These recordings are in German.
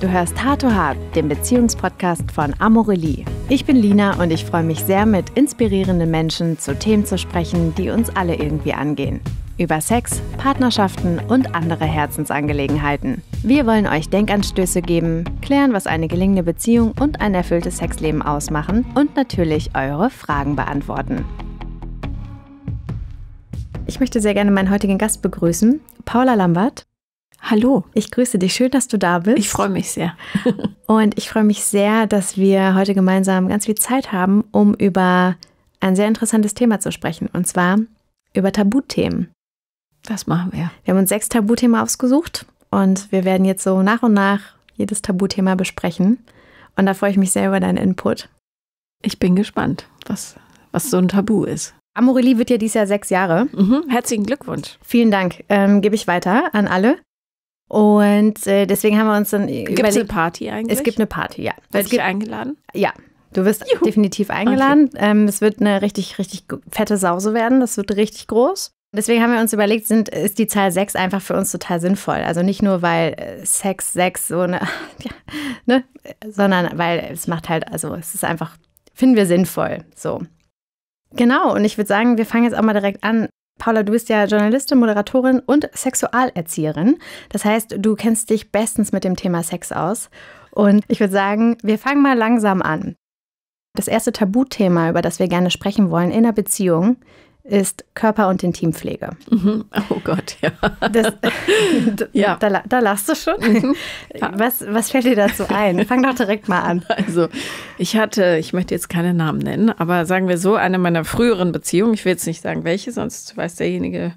Du hörst Hard to Hard, den Beziehungspodcast von Amorelie. Ich bin Lina und ich freue mich sehr, mit inspirierenden Menschen zu Themen zu sprechen, die uns alle irgendwie angehen. Über Sex, Partnerschaften und andere Herzensangelegenheiten. Wir wollen euch Denkanstöße geben, klären, was eine gelingende Beziehung und ein erfülltes Sexleben ausmachen und natürlich eure Fragen beantworten. Ich möchte sehr gerne meinen heutigen Gast begrüßen, Paula Lambert. Hallo. Ich grüße dich. Schön, dass du da bist. Ich freue mich sehr. und ich freue mich sehr, dass wir heute gemeinsam ganz viel Zeit haben, um über ein sehr interessantes Thema zu sprechen. Und zwar über Tabuthemen. Das machen wir. Wir haben uns sechs Tabuthemen ausgesucht und wir werden jetzt so nach und nach jedes Tabuthema besprechen. Und da freue ich mich sehr über deinen Input. Ich bin gespannt, was, was so ein Tabu ist. Amorelie wird ja dieses Jahr sechs Jahre. Mhm. herzlichen Glückwunsch. Vielen Dank. Ähm, Gebe ich weiter an alle. Und äh, deswegen haben wir uns dann gibt überlegt. Gibt es eine Party eigentlich? Es gibt eine Party, ja. Werde ich gibt, eingeladen? Ja. Du wirst Juhu. definitiv eingeladen. Okay. Ähm, es wird eine richtig, richtig fette Sause werden. Das wird richtig groß. Deswegen haben wir uns überlegt, sind, ist die Zahl 6 einfach für uns total sinnvoll. Also nicht nur, weil äh, Sex 6 so eine, ja, ne, sondern weil es macht halt, also es ist einfach, finden wir sinnvoll. So. Genau, und ich würde sagen, wir fangen jetzt auch mal direkt an. Paula, du bist ja Journalistin, Moderatorin und Sexualerzieherin. Das heißt, du kennst dich bestens mit dem Thema Sex aus. Und ich würde sagen, wir fangen mal langsam an. Das erste Tabuthema, über das wir gerne sprechen wollen in einer Beziehung, ist Körper- und Intimpflege. Mhm. Oh Gott, ja. Das, ja. Da, da, lachst du schon. Mhm. Ja. Was, was fällt dir dazu ein? Fang doch direkt mal an. Also, ich hatte, ich möchte jetzt keine Namen nennen, aber sagen wir so, eine meiner früheren Beziehungen, ich will jetzt nicht sagen welche, sonst weiß derjenige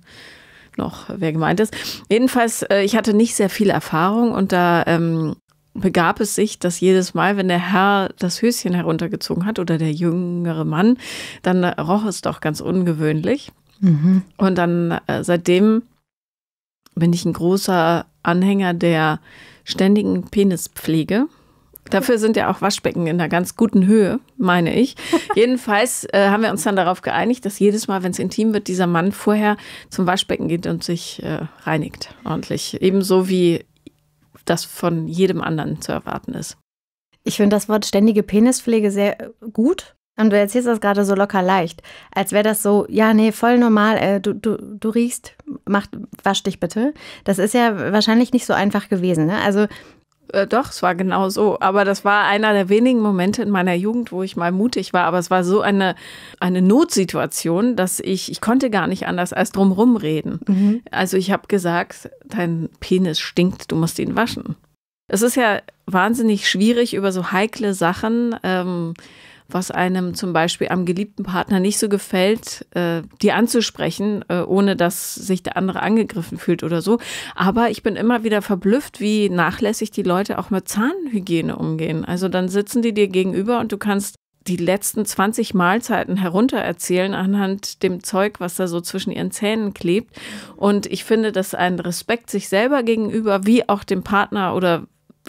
noch, wer gemeint ist. Jedenfalls, äh, ich hatte nicht sehr viel Erfahrung und da ähm, begab es sich, dass jedes Mal, wenn der Herr das Höschen heruntergezogen hat oder der jüngere Mann, dann roch es doch ganz ungewöhnlich. Mhm. Und dann äh, seitdem bin ich ein großer Anhänger der ständigen Penispflege. Dafür sind ja auch Waschbecken in einer ganz guten Höhe, meine ich. Jedenfalls äh, haben wir uns dann darauf geeinigt, dass jedes Mal, wenn es intim wird, dieser Mann vorher zum Waschbecken geht und sich äh, reinigt ordentlich. Ebenso wie das von jedem anderen zu erwarten ist. Ich finde das Wort ständige Penispflege sehr äh, gut. Und du erzählst das gerade so locker leicht. Als wäre das so, ja, nee, voll normal, äh, du, du, du riechst, mach, wasch dich bitte. Das ist ja wahrscheinlich nicht so einfach gewesen. Ne? Also äh, doch, es war genau so. Aber das war einer der wenigen Momente in meiner Jugend, wo ich mal mutig war. Aber es war so eine, eine Notsituation, dass ich, ich konnte gar nicht anders als drumrum reden. Mhm. Also ich habe gesagt, dein Penis stinkt, du musst ihn waschen. Es ist ja wahnsinnig schwierig, über so heikle Sachen ähm, was einem zum Beispiel am geliebten Partner nicht so gefällt, äh, die anzusprechen, äh, ohne dass sich der andere angegriffen fühlt oder so. Aber ich bin immer wieder verblüfft, wie nachlässig die Leute auch mit Zahnhygiene umgehen. Also dann sitzen die dir gegenüber und du kannst die letzten 20 Mahlzeiten heruntererzählen anhand dem Zeug, was da so zwischen ihren Zähnen klebt. Und ich finde, dass ein Respekt sich selber gegenüber, wie auch dem Partner oder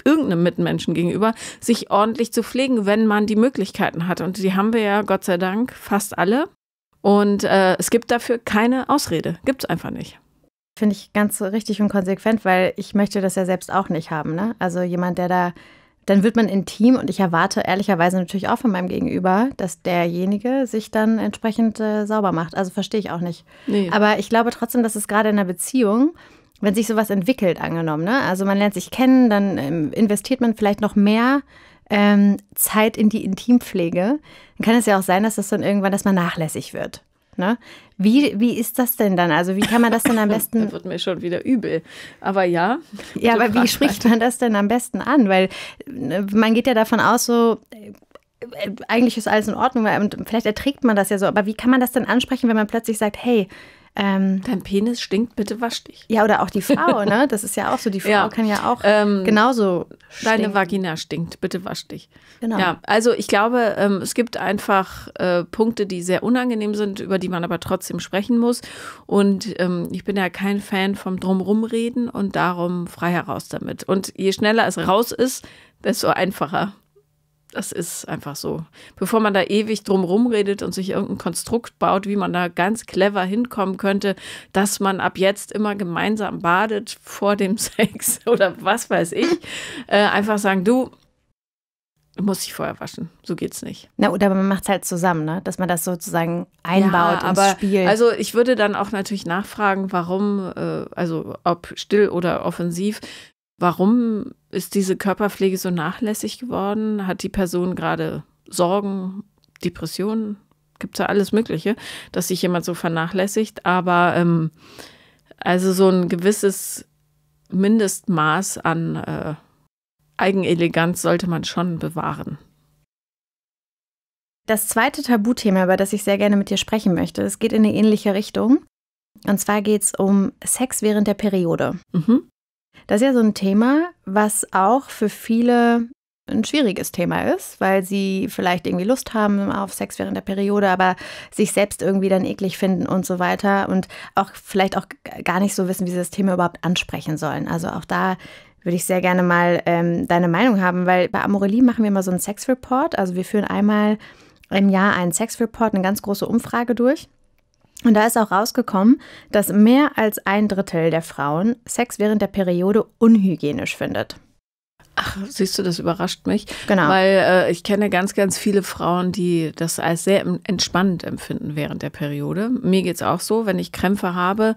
irgendeinem Mitmenschen gegenüber, sich ordentlich zu pflegen, wenn man die Möglichkeiten hat. Und die haben wir ja, Gott sei Dank, fast alle. Und äh, es gibt dafür keine Ausrede. Gibt es einfach nicht. Finde ich ganz richtig und konsequent, weil ich möchte das ja selbst auch nicht haben. Ne? Also jemand, der da, dann wird man intim und ich erwarte ehrlicherweise natürlich auch von meinem Gegenüber, dass derjenige sich dann entsprechend äh, sauber macht. Also verstehe ich auch nicht. Nee. Aber ich glaube trotzdem, dass es gerade in einer Beziehung wenn sich sowas entwickelt, angenommen, ne? Also man lernt sich kennen, dann ähm, investiert man vielleicht noch mehr ähm, Zeit in die Intimpflege. Dann kann es ja auch sein, dass das dann irgendwann, dass man nachlässig wird. Ne? Wie, wie ist das denn dann? Also wie kann man das denn am besten? Das wird mir schon wieder übel. Aber ja. Ja, aber wie spricht man das denn am besten an? Weil ne, man geht ja davon aus, so äh, eigentlich ist alles in Ordnung und ähm, vielleicht erträgt man das ja so. Aber wie kann man das denn ansprechen, wenn man plötzlich sagt, hey, ähm, Dein Penis stinkt, bitte wasch dich. Ja, oder auch die Frau, ne? Das ist ja auch so. Die Frau ja. kann ja auch ähm, genauso. Deine Vagina stinkt, bitte wasch dich. Genau. Ja, also ich glaube, ähm, es gibt einfach äh, Punkte, die sehr unangenehm sind, über die man aber trotzdem sprechen muss. Und ähm, ich bin ja kein Fan vom Drumrumreden und darum frei heraus damit. Und je schneller es raus ist, desto einfacher. Das ist einfach so. Bevor man da ewig drum rumredet und sich irgendein Konstrukt baut, wie man da ganz clever hinkommen könnte, dass man ab jetzt immer gemeinsam badet vor dem Sex oder was weiß ich, äh, einfach sagen, du, muss ich vorher waschen. So geht's nicht. Na, oder man macht es halt zusammen, ne? dass man das sozusagen einbaut ja, ins Spiel. Also ich würde dann auch natürlich nachfragen, warum, äh, also ob still oder offensiv, warum ist diese Körperpflege so nachlässig geworden? Hat die Person gerade Sorgen, Depressionen? Gibt es ja alles Mögliche, dass sich jemand so vernachlässigt. Aber ähm, also so ein gewisses Mindestmaß an äh, Eigeneleganz sollte man schon bewahren. Das zweite Tabuthema, über das ich sehr gerne mit dir sprechen möchte, es geht in eine ähnliche Richtung. Und zwar geht es um Sex während der Periode. Mhm. Das ist ja so ein Thema, was auch für viele ein schwieriges Thema ist, weil sie vielleicht irgendwie Lust haben auf Sex während der Periode, aber sich selbst irgendwie dann eklig finden und so weiter und auch vielleicht auch gar nicht so wissen, wie sie das Thema überhaupt ansprechen sollen. Also auch da würde ich sehr gerne mal ähm, deine Meinung haben, weil bei Amorelie machen wir immer so einen Sex Report. Also wir führen einmal im Jahr einen Sex Report, eine ganz große Umfrage durch und da ist auch rausgekommen, dass mehr als ein Drittel der Frauen Sex während der Periode unhygienisch findet. Ach, siehst du, das überrascht mich. Genau. Weil äh, ich kenne ganz, ganz viele Frauen, die das als sehr entspannend empfinden während der Periode. Mir geht es auch so, wenn ich Krämpfe habe,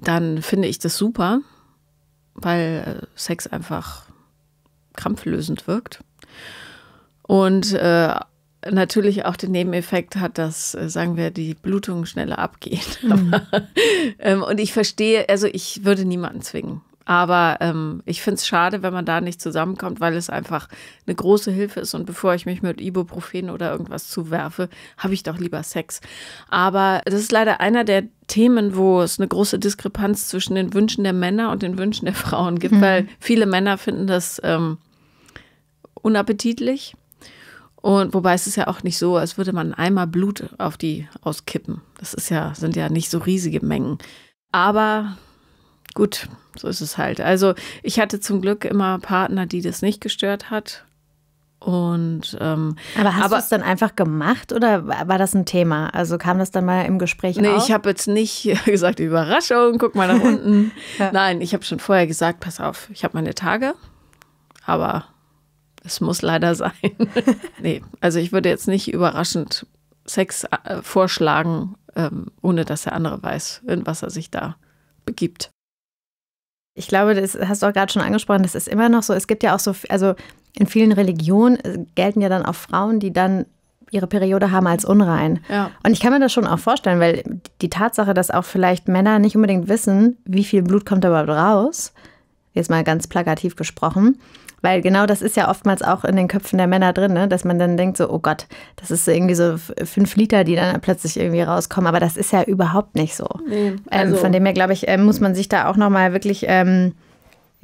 dann finde ich das super, weil äh, Sex einfach krampflösend wirkt. Und äh, natürlich auch den Nebeneffekt hat, dass, äh, sagen wir, die Blutung schneller abgeht. Mhm. Aber, ähm, und ich verstehe, also ich würde niemanden zwingen. Aber ähm, ich finde es schade, wenn man da nicht zusammenkommt, weil es einfach eine große Hilfe ist. Und bevor ich mich mit Ibuprofen oder irgendwas zuwerfe, habe ich doch lieber Sex. Aber das ist leider einer der Themen, wo es eine große Diskrepanz zwischen den Wünschen der Männer und den Wünschen der Frauen gibt, mhm. weil viele Männer finden das ähm, unappetitlich und wobei es ist ja auch nicht so, als würde man einmal Blut auf die auskippen. Das ist ja, sind ja nicht so riesige Mengen. Aber gut, so ist es halt. Also ich hatte zum Glück immer Partner, die das nicht gestört hat. Und ähm, aber hast du es dann einfach gemacht oder war das ein Thema? Also kam das dann mal im Gespräch? Nee, auf? ich habe jetzt nicht gesagt, Überraschung, guck mal nach unten. ja. Nein, ich habe schon vorher gesagt, pass auf, ich habe meine Tage, aber es muss leider sein. nee, also ich würde jetzt nicht überraschend Sex äh, vorschlagen, ähm, ohne dass der andere weiß, in was er sich da begibt. Ich glaube, das hast du auch gerade schon angesprochen, das ist immer noch so. Es gibt ja auch so, also in vielen Religionen äh, gelten ja dann auch Frauen, die dann ihre Periode haben als unrein. Ja. Und ich kann mir das schon auch vorstellen, weil die Tatsache, dass auch vielleicht Männer nicht unbedingt wissen, wie viel Blut kommt da überhaupt raus, jetzt mal ganz plakativ gesprochen, weil genau das ist ja oftmals auch in den Köpfen der Männer drin, ne? dass man dann denkt so, oh Gott, das ist irgendwie so fünf Liter, die dann plötzlich irgendwie rauskommen. Aber das ist ja überhaupt nicht so. Nee, ähm, also ähm, von dem her, glaube ich, äh, muss man sich da auch nochmal wirklich... Ähm,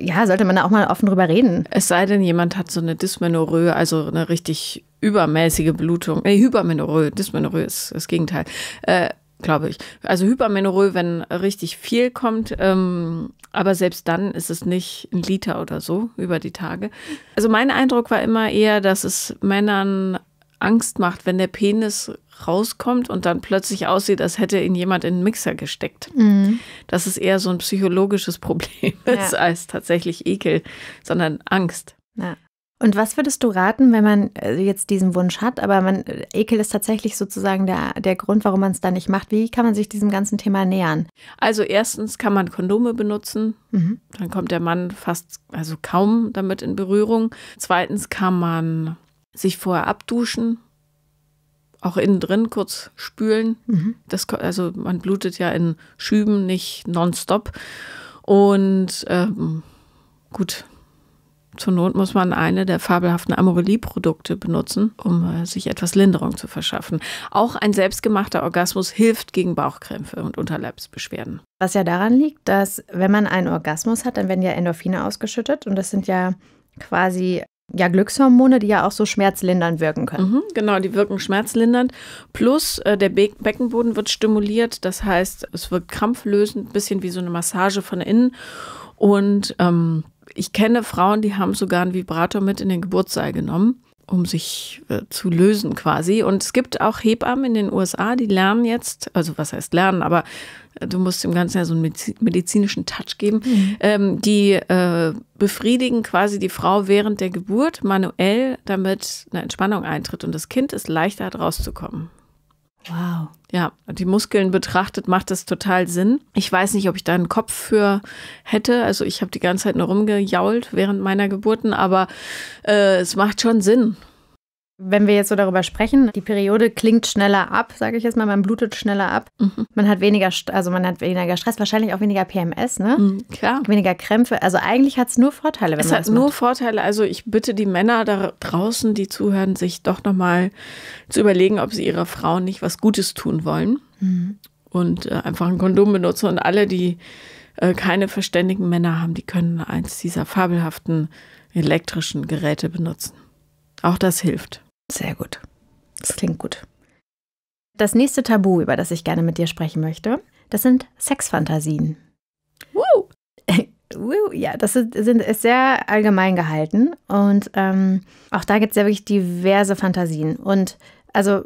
ja, sollte man da auch mal offen drüber reden. Es sei denn, jemand hat so eine Dysmenorrhoe, also eine richtig übermäßige Blutung, nee, Hypermenorrhoe, Dysmenorrhoe ist das Gegenteil, äh, glaube ich. Also Hypermenorrhoe, wenn richtig viel kommt, ähm, aber selbst dann ist es nicht ein Liter oder so über die Tage. Also mein Eindruck war immer eher, dass es Männern Angst macht, wenn der Penis rauskommt und dann plötzlich aussieht, als hätte ihn jemand in den Mixer gesteckt. Mhm. Dass es eher so ein psychologisches Problem ja. ist als tatsächlich Ekel, sondern Angst. Ja. Und was würdest du raten, wenn man äh, jetzt diesen Wunsch hat, aber man, äh, Ekel ist tatsächlich sozusagen der, der Grund, warum man es da nicht macht. Wie kann man sich diesem ganzen Thema nähern? Also erstens kann man Kondome benutzen, mhm. dann kommt der Mann fast, also kaum damit in Berührung. Zweitens kann man sich vorher abduschen, auch innen drin kurz spülen. Mhm. Das, also man blutet ja in Schüben, nicht nonstop. Und ähm, gut, zur Not muss man eine der fabelhaften Amorelie-Produkte benutzen, um äh, sich etwas Linderung zu verschaffen. Auch ein selbstgemachter Orgasmus hilft gegen Bauchkrämpfe und Unterleibsbeschwerden. Was ja daran liegt, dass wenn man einen Orgasmus hat, dann werden ja Endorphine ausgeschüttet und das sind ja quasi ja, Glückshormone, die ja auch so schmerzlindernd wirken können. Mhm, genau, die wirken schmerzlindernd. Plus äh, der Be Beckenboden wird stimuliert, das heißt, es wirkt krampflösend, ein bisschen wie so eine Massage von innen. Und ähm, ich kenne Frauen, die haben sogar einen Vibrator mit in den Geburtssaal genommen, um sich äh, zu lösen quasi. Und es gibt auch Hebammen in den USA, die lernen jetzt, also was heißt lernen, aber äh, du musst dem Ganzen ja so einen medizinischen Touch geben, mhm. ähm, die äh, befriedigen quasi die Frau während der Geburt manuell, damit eine Entspannung eintritt und das Kind ist leichter hat rauszukommen. Wow. Ja, die Muskeln betrachtet macht das total Sinn. Ich weiß nicht, ob ich da einen Kopf für hätte. Also ich habe die ganze Zeit nur rumgejault während meiner Geburten, aber äh, es macht schon Sinn. Wenn wir jetzt so darüber sprechen, die Periode klingt schneller ab, sage ich jetzt mal, man blutet schneller ab. Mhm. Man hat weniger, also man hat weniger Stress, wahrscheinlich auch weniger PMS, ne? Mhm, klar. Weniger Krämpfe. Also eigentlich hat es nur Vorteile, wenn es man hat das nur macht. Vorteile. Also ich bitte die Männer da draußen, die zuhören, sich doch nochmal zu überlegen, ob sie ihrer Frau nicht was Gutes tun wollen mhm. und äh, einfach ein Kondom benutzen und alle, die äh, keine verständigen Männer haben, die können eins dieser fabelhaften elektrischen Geräte benutzen. Auch das hilft. Sehr gut. Das klingt gut. Das nächste Tabu, über das ich gerne mit dir sprechen möchte, das sind Sexfantasien. Woo! Woo, ja, das ist, sind, ist sehr allgemein gehalten und ähm, auch da gibt es ja wirklich diverse Fantasien. Und also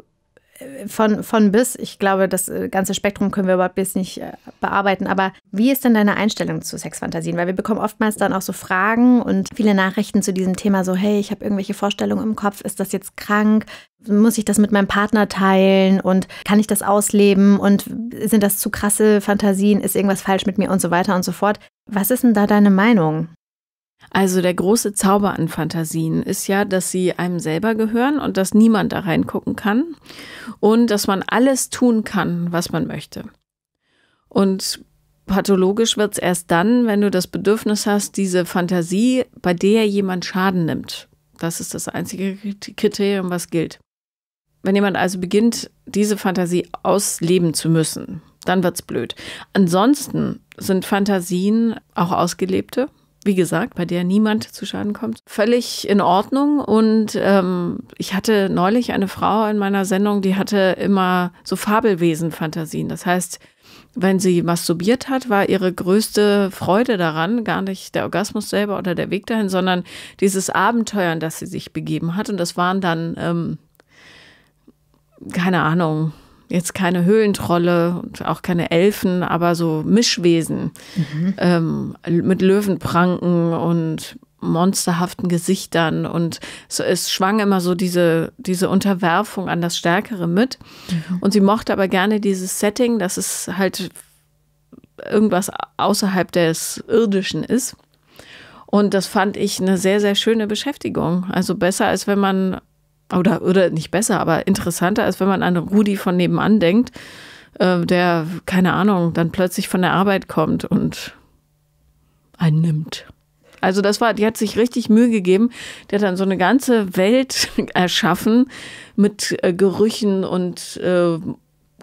von, von bis, ich glaube, das äh, ganze Spektrum können wir überhaupt bis nicht äh, bearbeiten, aber wie ist denn deine Einstellung zu Sexfantasien? Weil wir bekommen oftmals dann auch so Fragen und viele Nachrichten zu diesem Thema, so hey, ich habe irgendwelche Vorstellungen im Kopf, ist das jetzt krank? Muss ich das mit meinem Partner teilen und kann ich das ausleben und sind das zu krasse Fantasien? Ist irgendwas falsch mit mir und so weiter und so fort? Was ist denn da deine Meinung? Also der große Zauber an Fantasien ist ja, dass sie einem selber gehören und dass niemand da reingucken kann und dass man alles tun kann, was man möchte. Und pathologisch wird es erst dann, wenn du das Bedürfnis hast, diese Fantasie, bei der jemand Schaden nimmt. Das ist das einzige Kriterium, was gilt. Wenn jemand also beginnt, diese Fantasie ausleben zu müssen, dann wird's blöd. Ansonsten sind Fantasien auch ausgelebte wie gesagt, bei der niemand zu Schaden kommt, völlig in Ordnung. Und ähm, ich hatte neulich eine Frau in meiner Sendung, die hatte immer so Fabelwesen-Fantasien. Das heißt, wenn sie masturbiert hat, war ihre größte Freude daran gar nicht der Orgasmus selber oder der Weg dahin, sondern dieses Abenteuer, in das sie sich begeben hat. Und das waren dann, ähm, keine Ahnung, jetzt keine Höhlentrolle und auch keine Elfen, aber so Mischwesen mhm. ähm, mit Löwenpranken und monsterhaften Gesichtern und so, es schwang immer so diese, diese Unterwerfung an das Stärkere mit. Mhm. Und sie mochte aber gerne dieses Setting, dass es halt irgendwas außerhalb des Irdischen ist. Und das fand ich eine sehr, sehr schöne Beschäftigung. Also besser, als wenn man oder, oder nicht besser, aber interessanter, als wenn man an Rudi von nebenan denkt, äh, der, keine Ahnung, dann plötzlich von der Arbeit kommt und einen nimmt. Also das war, die hat sich richtig Mühe gegeben. Die hat dann so eine ganze Welt erschaffen mit äh, Gerüchen und äh,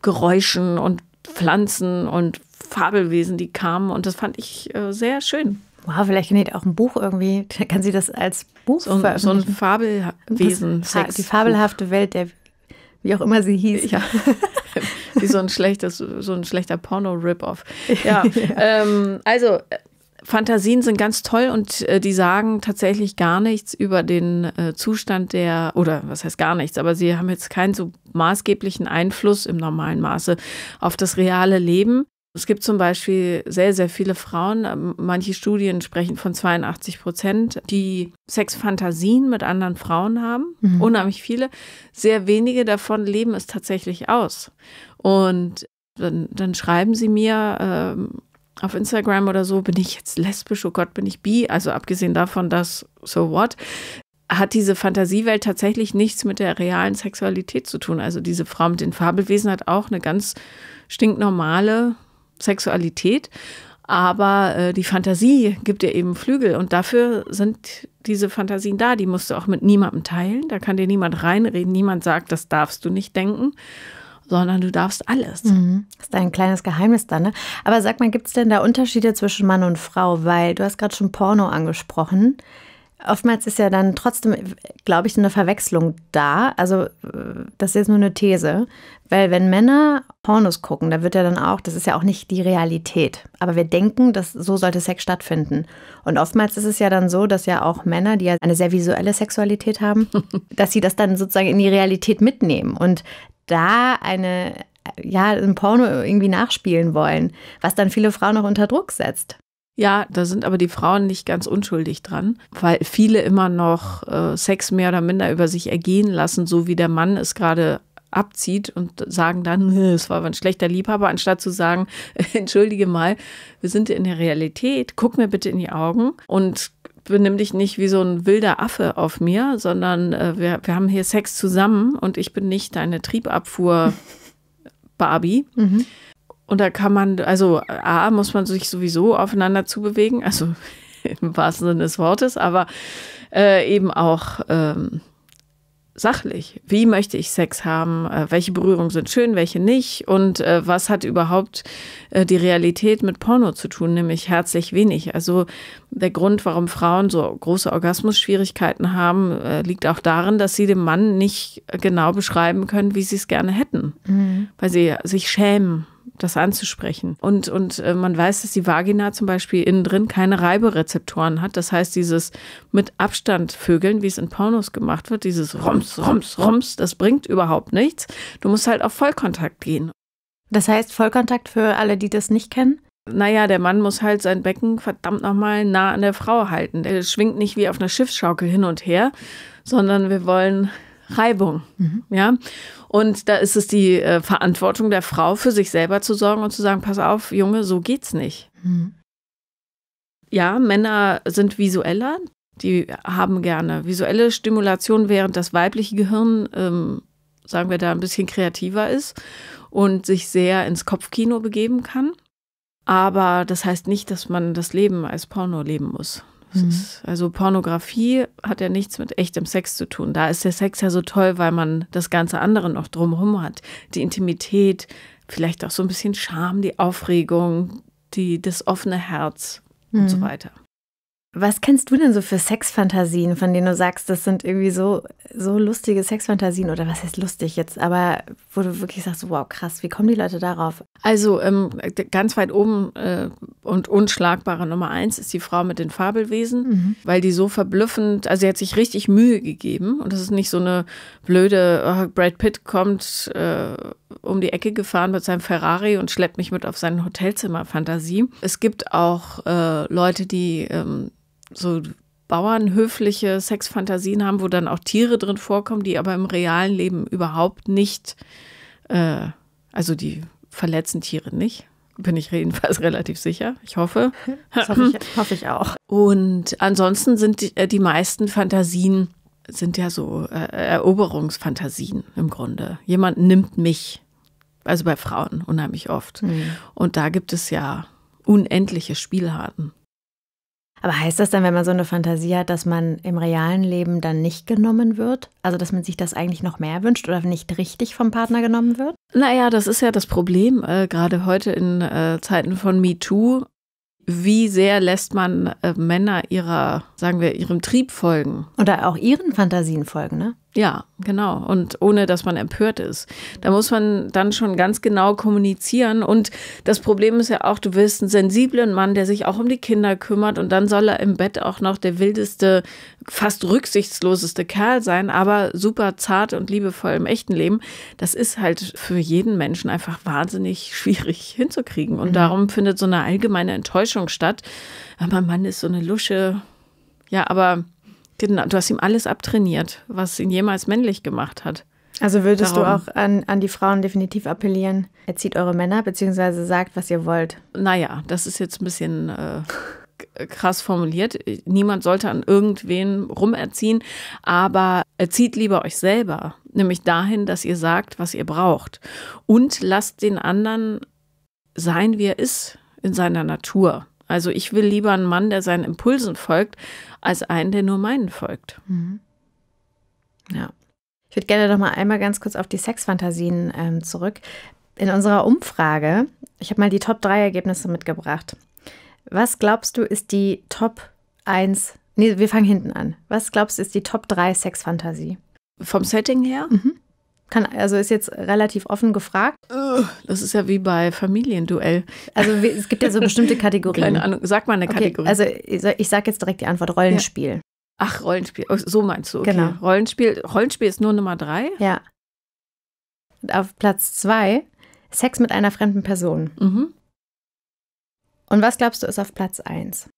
Geräuschen und Pflanzen und Fabelwesen, die kamen. Und das fand ich äh, sehr schön. Wow, vielleicht genäht auch ein Buch irgendwie. kann sie das als Buch so, veröffentlichen. So ein Fabelwesen. Fa die fabelhafte Welt der, wie auch immer sie hieß. Ja. wie so ein schlechtes, so ein schlechter Porno-Rip-Off. Ja. ja. Ähm, also Fantasien sind ganz toll und äh, die sagen tatsächlich gar nichts über den äh, Zustand der, oder was heißt gar nichts, aber sie haben jetzt keinen so maßgeblichen Einfluss im normalen Maße auf das reale Leben. Es gibt zum Beispiel sehr, sehr viele Frauen, ähm, manche Studien sprechen von 82 Prozent, die Sexfantasien mit anderen Frauen haben. Mhm. Unheimlich viele. Sehr wenige davon leben es tatsächlich aus. Und dann, dann schreiben sie mir ähm, auf Instagram oder so, bin ich jetzt lesbisch, oh Gott, bin ich bi? Also abgesehen davon, dass so what, hat diese Fantasiewelt tatsächlich nichts mit der realen Sexualität zu tun. Also diese Frau mit den Fabelwesen hat auch eine ganz stinknormale Sexualität, aber äh, die Fantasie gibt dir eben Flügel und dafür sind diese Fantasien da. Die musst du auch mit niemandem teilen, da kann dir niemand reinreden, niemand sagt, das darfst du nicht denken sondern du darfst alles. Mhm. Das ist ein kleines Geheimnis da, ne? Aber sag mal, gibt es denn da Unterschiede zwischen Mann und Frau? Weil du hast gerade schon Porno angesprochen. Oftmals ist ja dann trotzdem, glaube ich, eine Verwechslung da. Also äh, das ist jetzt nur eine These, weil wenn Männer Pornos gucken, da wird ja dann auch, das ist ja auch nicht die Realität. Aber wir denken, dass so sollte Sex stattfinden. Und oftmals ist es ja dann so, dass ja auch Männer, die ja eine sehr visuelle Sexualität haben, dass sie das dann sozusagen in die Realität mitnehmen und da eine ja, im Porno irgendwie nachspielen wollen, was dann viele Frauen auch unter Druck setzt. Ja, da sind aber die Frauen nicht ganz unschuldig dran, weil viele immer noch äh, Sex mehr oder minder über sich ergehen lassen, so wie der Mann es gerade abzieht und sagen dann, es war ein schlechter Liebhaber, anstatt zu sagen, entschuldige mal, wir sind in der Realität, guck mir bitte in die Augen und benimm dich nicht wie so ein wilder Affe auf mir, sondern äh, wir, wir haben hier Sex zusammen und ich bin nicht deine Triebabfuhr Barbie. Mhm. Und da kann man, also A, muss man sich sowieso aufeinander zubewegen, also im wahrsten Sinne des Wortes, aber äh, eben auch ähm, sachlich. Wie möchte ich Sex haben? Äh, welche Berührungen sind schön, welche nicht? Und äh, was hat überhaupt äh, die Realität mit Porno zu tun? Nämlich herzlich wenig. Also der Grund, warum Frauen so große Orgasmus-Schwierigkeiten haben, äh, liegt auch darin, dass sie dem Mann nicht genau beschreiben können, wie sie es gerne hätten, mhm. weil sie sich schämen das anzusprechen. Und, und äh, man weiß, dass die Vagina zum Beispiel innen drin keine Reiberezeptoren hat. Das heißt, dieses mit Abstand vögeln, wie es in Pornos gemacht wird, dieses Rums, Rums, Rums, das bringt überhaupt nichts. Du musst halt auf Vollkontakt gehen. Das heißt Vollkontakt für alle, die das nicht kennen? Naja, der Mann muss halt sein Becken verdammt nochmal nah an der Frau halten. Er schwingt nicht wie auf einer Schiffsschaukel hin und her, sondern wir wollen Reibung. Mhm. Ja? Und da ist es die äh, Verantwortung der Frau, für sich selber zu sorgen und zu sagen, pass auf, Junge, so geht's nicht. Mhm. Ja, Männer sind visueller, die haben gerne visuelle Stimulation, während das weibliche Gehirn, ähm, sagen wir da, ein bisschen kreativer ist und sich sehr ins Kopfkino begeben kann. Aber das heißt nicht, dass man das Leben als Porno leben muss. Hm. Ist, also Pornografie hat ja nichts mit echtem Sex zu tun. Da ist der Sex ja so toll, weil man das ganze andere noch drumherum hat. Die Intimität, vielleicht auch so ein bisschen Scham, die Aufregung, die, das offene Herz mhm. und so hm. weiter. Was kennst du denn so für Sexfantasien, von denen du sagst, das sind irgendwie so, so lustige Sexfantasien oder was heißt lustig jetzt, aber wo du wirklich sagst, wow, krass, wie kommen die Leute darauf? Also ähm, ganz weit oben äh, und unschlagbare Nummer eins ist die Frau mit den Fabelwesen, mhm. weil die so verblüffend, also sie hat sich richtig Mühe gegeben und das ist nicht so eine blöde, oh, Brad Pitt kommt äh, um die Ecke gefahren mit seinem Ferrari und schleppt mich mit auf sein Hotelzimmer-Fantasie. Es gibt auch äh, Leute, die ähm, so bauernhöfliche Sexfantasien haben, wo dann auch Tiere drin vorkommen, die aber im realen Leben überhaupt nicht, äh, also die verletzen Tiere nicht. Bin ich jedenfalls relativ sicher. Ich hoffe. Das hoffe ich, hoffe ich auch. Und ansonsten sind die, äh, die meisten Fantasien sind ja so äh, Eroberungsfantasien im Grunde. Jemand nimmt mich. Also bei Frauen unheimlich oft. Mhm. Und da gibt es ja unendliche Spielarten. Aber heißt das dann, wenn man so eine Fantasie hat, dass man im realen Leben dann nicht genommen wird? Also, dass man sich das eigentlich noch mehr wünscht oder nicht richtig vom Partner genommen wird? Naja, das ist ja das Problem, äh, gerade heute in äh, Zeiten von MeToo. Wie sehr lässt man äh, Männer ihrer, sagen wir, ihrem Trieb folgen? Oder auch ihren Fantasien folgen, ne? Ja, genau. Und ohne, dass man empört ist. Da muss man dann schon ganz genau kommunizieren. Und das Problem ist ja auch, du willst einen sensiblen Mann, der sich auch um die Kinder kümmert. Und dann soll er im Bett auch noch der wildeste, fast rücksichtsloseste Kerl sein, aber super zart und liebevoll im echten Leben. Das ist halt für jeden Menschen einfach wahnsinnig schwierig hinzukriegen. Und mhm. darum findet so eine allgemeine Enttäuschung statt. Aber Mann ist so eine Lusche. Ja, aber Genau, du hast ihm alles abtrainiert, was ihn jemals männlich gemacht hat. Also würdest Darum. du auch an, an die Frauen definitiv appellieren, erzieht eure Männer, beziehungsweise sagt, was ihr wollt. Naja, das ist jetzt ein bisschen äh, krass formuliert. Niemand sollte an irgendwen rumerziehen, aber erzieht lieber euch selber, nämlich dahin, dass ihr sagt, was ihr braucht. Und lasst den anderen sein, wie er ist, in seiner Natur. Also ich will lieber einen Mann, der seinen Impulsen folgt, als einen, der nur meinen folgt. Mhm. Ja. Ich würde gerne noch mal einmal ganz kurz auf die Sexfantasien ähm, zurück. In unserer Umfrage, ich habe mal die Top 3 Ergebnisse mitgebracht. Was glaubst du, ist die Top 1? Nee, wir fangen hinten an. Was glaubst du, ist die Top 3 Sexfantasie? Vom Setting her? Mhm. Kann, also ist jetzt relativ offen gefragt. Das ist ja wie bei Familienduell. Also es gibt ja so bestimmte Kategorien. Keine Ahnung, sag mal eine Kategorie. also ich sage jetzt direkt die Antwort Rollenspiel. Ja. Ach, Rollenspiel, oh, so meinst du, okay. Genau. Rollenspiel, Rollenspiel ist nur Nummer drei? Ja. Und auf Platz zwei, Sex mit einer fremden Person. Mhm. Und was glaubst du ist auf Platz eins?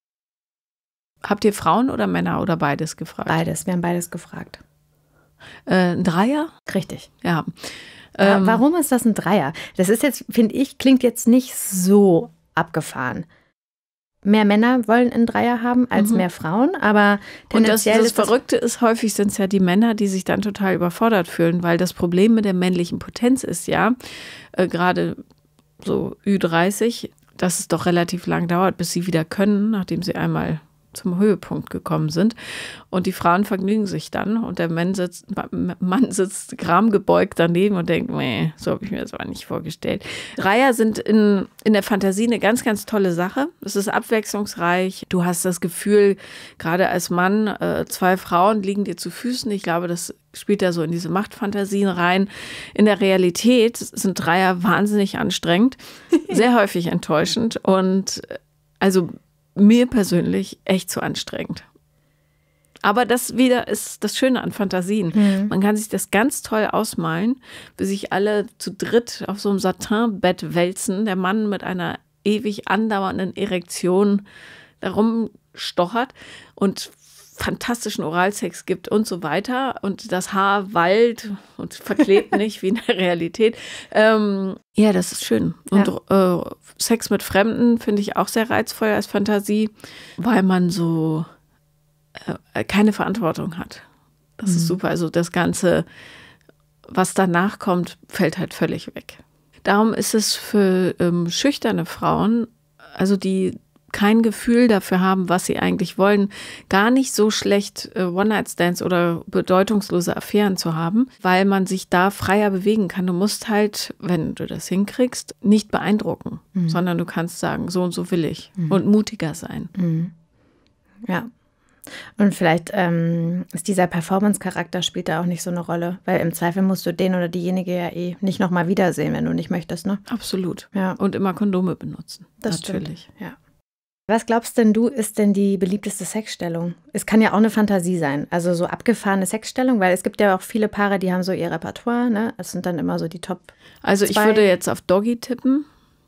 Habt ihr Frauen oder Männer oder beides gefragt? Beides, wir haben beides gefragt. Äh, ein Dreier? Richtig. Ja. Äh, ähm, Warum ist das ein Dreier? Das ist jetzt, finde ich, klingt jetzt nicht so abgefahren. Mehr Männer wollen einen Dreier haben als mhm. mehr Frauen, aber Und das, das ist Verrückte ist, häufig sind es ja die Männer, die sich dann total überfordert fühlen, weil das Problem mit der männlichen Potenz ist ja, äh, gerade so Ü30, dass es doch relativ lang dauert, bis sie wieder können, nachdem sie einmal zum Höhepunkt gekommen sind. Und die Frauen vergnügen sich dann und der Mann sitzt, Mann sitzt gramgebeugt daneben und denkt, nee, so habe ich mir das aber nicht vorgestellt. Reiher sind in, in der Fantasie eine ganz, ganz tolle Sache. Es ist abwechslungsreich. Du hast das Gefühl, gerade als Mann, äh, zwei Frauen liegen dir zu Füßen. Ich glaube, das spielt da so in diese Machtfantasien rein. In der Realität sind Dreier wahnsinnig anstrengend, sehr häufig enttäuschend und äh, also mir persönlich echt zu anstrengend. Aber das wieder ist das Schöne an Fantasien. Mhm. Man kann sich das ganz toll ausmalen, bis sich alle zu dritt auf so einem Satinbett wälzen, der Mann mit einer ewig andauernden Erektion darum stochert und fantastischen Oralsex gibt und so weiter und das Haar wallt und verklebt nicht wie in der Realität. Ähm, ja, das ist schön. Und ja. äh, Sex mit Fremden finde ich auch sehr reizvoll als Fantasie, weil man so äh, keine Verantwortung hat. Das mhm. ist super. Also das Ganze, was danach kommt, fällt halt völlig weg. Darum ist es für ähm, schüchterne Frauen, also die kein Gefühl dafür haben, was sie eigentlich wollen, gar nicht so schlecht äh, One-Night-Stands oder bedeutungslose Affären zu haben, weil man sich da freier bewegen kann. Du musst halt, wenn du das hinkriegst, nicht beeindrucken, mhm. sondern du kannst sagen, so und so will ich mhm. und mutiger sein. Mhm. Ja, und vielleicht ähm, ist dieser Performance-Charakter spielt da auch nicht so eine Rolle, weil im Zweifel musst du den oder diejenige ja eh nicht nochmal wiedersehen, wenn du nicht möchtest, ne? Absolut. Ja. Und immer Kondome benutzen. Das natürlich. Stimmt. Ja. Was glaubst denn du, ist denn die beliebteste Sexstellung? Es kann ja auch eine Fantasie sein, also so abgefahrene Sexstellung, weil es gibt ja auch viele Paare, die haben so ihr Repertoire, ne? Es sind dann immer so die Top. Also ich zwei. würde jetzt auf Doggy tippen.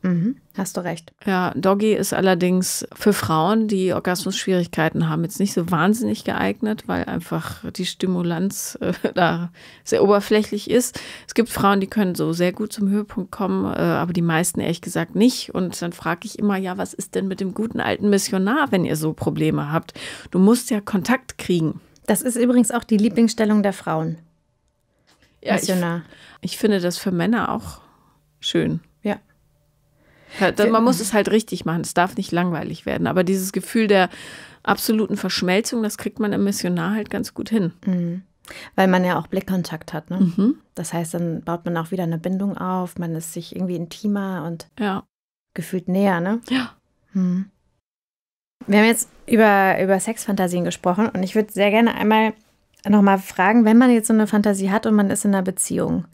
Mhm, hast du recht. Ja, Doggy ist allerdings für Frauen, die Orgasmus-Schwierigkeiten haben, jetzt nicht so wahnsinnig geeignet, weil einfach die Stimulanz äh, da sehr oberflächlich ist. Es gibt Frauen, die können so sehr gut zum Höhepunkt kommen, äh, aber die meisten ehrlich gesagt nicht. Und dann frage ich immer, ja, was ist denn mit dem guten alten Missionar, wenn ihr so Probleme habt? Du musst ja Kontakt kriegen. Das ist übrigens auch die Lieblingsstellung der Frauen. Ja, Ich, ich finde das für Männer auch schön. Man muss es halt richtig machen. Es darf nicht langweilig werden. Aber dieses Gefühl der absoluten Verschmelzung, das kriegt man im Missionar halt ganz gut hin. Mhm. Weil man ja auch Blickkontakt hat. Ne? Mhm. Das heißt, dann baut man auch wieder eine Bindung auf. Man ist sich irgendwie intimer und ja. gefühlt näher. Ne? Ja. Mhm. Wir haben jetzt über, über Sexfantasien gesprochen und ich würde sehr gerne einmal nochmal fragen, wenn man jetzt so eine Fantasie hat und man ist in einer Beziehung,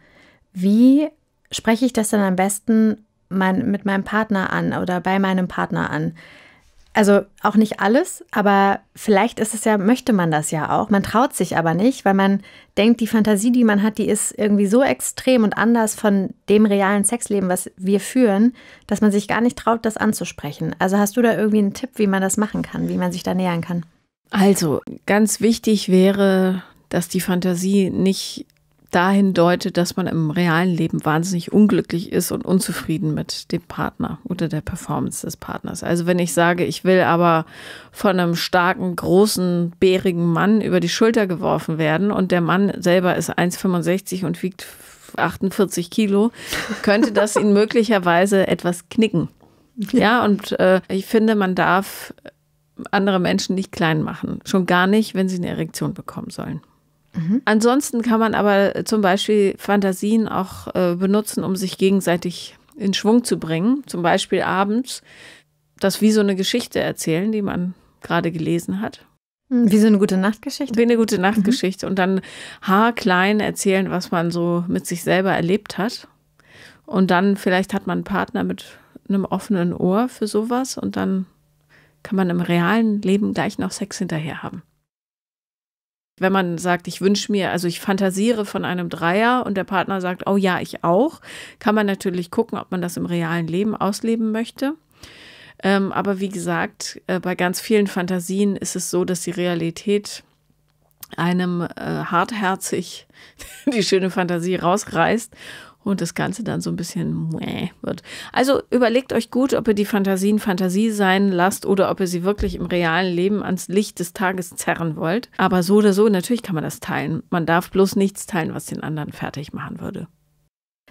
wie spreche ich das dann am besten mein, mit meinem Partner an oder bei meinem Partner an. Also auch nicht alles, aber vielleicht ist es ja, möchte man das ja auch. Man traut sich aber nicht, weil man denkt, die Fantasie, die man hat, die ist irgendwie so extrem und anders von dem realen Sexleben, was wir führen, dass man sich gar nicht traut, das anzusprechen. Also hast du da irgendwie einen Tipp, wie man das machen kann, wie man sich da nähern kann? Also, ganz wichtig wäre, dass die Fantasie nicht dahin deutet, dass man im realen Leben wahnsinnig unglücklich ist und unzufrieden mit dem Partner oder der Performance des Partners. Also wenn ich sage, ich will aber von einem starken, großen, bärigen Mann über die Schulter geworfen werden und der Mann selber ist 1,65 und wiegt 48 Kilo, könnte das ihn möglicherweise etwas knicken. Ja, und äh, ich finde, man darf andere Menschen nicht klein machen. Schon gar nicht, wenn sie eine Erektion bekommen sollen. Mhm. Ansonsten kann man aber äh, zum Beispiel Fantasien auch äh, benutzen, um sich gegenseitig in Schwung zu bringen. Zum Beispiel abends das wie so eine Geschichte erzählen, die man gerade gelesen hat. Hm, wie so eine gute Nachtgeschichte. Wie eine gute mhm. Nachtgeschichte. Mhm. Und dann haarklein erzählen, was man so mit sich selber erlebt hat. Und dann vielleicht hat man einen Partner mit einem offenen Ohr für sowas und dann kann man im realen Leben gleich noch Sex hinterher haben wenn man sagt, ich wünsche mir, also ich fantasiere von einem Dreier und der Partner sagt, oh ja, ich auch, kann man natürlich gucken, ob man das im realen Leben ausleben möchte. Ähm, aber wie gesagt, äh, bei ganz vielen Fantasien ist es so, dass die Realität einem äh, hartherzig die schöne Fantasie rausreißt und das Ganze dann so ein bisschen wird. Also überlegt euch gut, ob ihr die Fantasien Fantasie sein lasst oder ob ihr sie wirklich im realen Leben ans Licht des Tages zerren wollt. Aber so oder so, natürlich kann man das teilen. Man darf bloß nichts teilen, was den anderen fertig machen würde.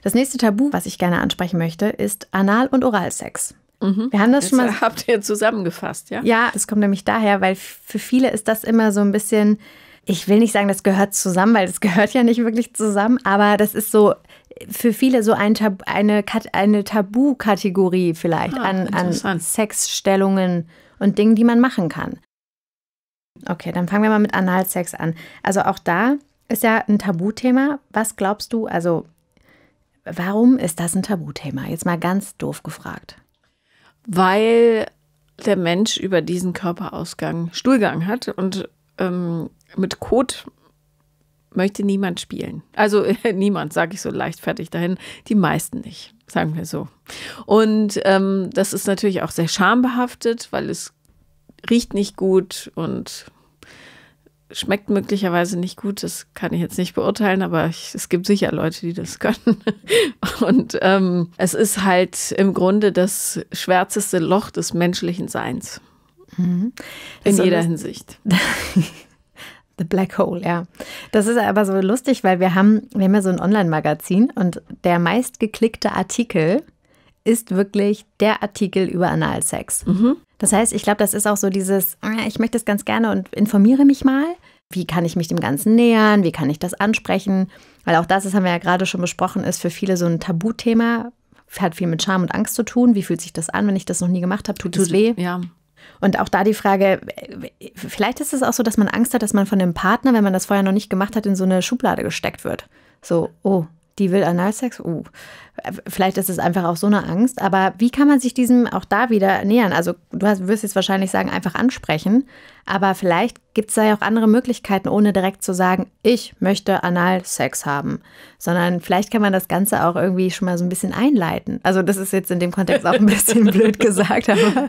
Das nächste Tabu, was ich gerne ansprechen möchte, ist Anal- und Oralsex. Mhm. Wir haben das, das schon mal. Habt ihr zusammengefasst, ja? Ja, das kommt nämlich daher, weil für viele ist das immer so ein bisschen ich will nicht sagen, das gehört zusammen, weil das gehört ja nicht wirklich zusammen, aber das ist so, für viele so ein Tab eine, Kat eine tabu vielleicht ah, an, an Sexstellungen und Dingen, die man machen kann. Okay, dann fangen wir mal mit Analsex an. Also auch da ist ja ein Tabuthema. Was glaubst du, also warum ist das ein Tabuthema? Jetzt mal ganz doof gefragt. Weil der Mensch über diesen Körperausgang Stuhlgang hat und ähm, mit Kot möchte niemand spielen. Also niemand, sage ich so leichtfertig dahin, die meisten nicht, sagen wir so. Und ähm, das ist natürlich auch sehr schambehaftet, weil es riecht nicht gut und schmeckt möglicherweise nicht gut. Das kann ich jetzt nicht beurteilen, aber ich, es gibt sicher Leute, die das können. Und ähm, es ist halt im Grunde das schwärzeste Loch des menschlichen Seins. Mhm. In jeder Hinsicht. The Black Hole, ja. Das ist aber so lustig, weil wir haben, wir haben ja so ein Online-Magazin und der meistgeklickte Artikel ist wirklich der Artikel über Analsex. Mhm. Das heißt, ich glaube, das ist auch so dieses, ah, ich möchte es ganz gerne und informiere mich mal. Wie kann ich mich dem Ganzen nähern? Wie kann ich das ansprechen? Weil auch das, das haben wir ja gerade schon besprochen, ist für viele so ein Tabuthema. Hat viel mit Scham und Angst zu tun. Wie fühlt sich das an, wenn ich das noch nie gemacht habe? Tut, es weh? Ja. Und auch da die Frage, vielleicht ist es auch so, dass man Angst hat, dass man von dem Partner, wenn man das vorher noch nicht gemacht hat, in so eine Schublade gesteckt wird. So, oh, die will Analsex? Uh, vielleicht ist es einfach auch so eine Angst. Aber wie kann man sich diesem auch da wieder nähern? Also du hast, wirst jetzt wahrscheinlich sagen, einfach ansprechen. Aber vielleicht gibt es da ja auch andere Möglichkeiten, ohne direkt zu sagen, ich möchte Analsex haben. Sondern vielleicht kann man das Ganze auch irgendwie schon mal so ein bisschen einleiten. Also das ist jetzt in dem Kontext auch ein bisschen blöd gesagt, aber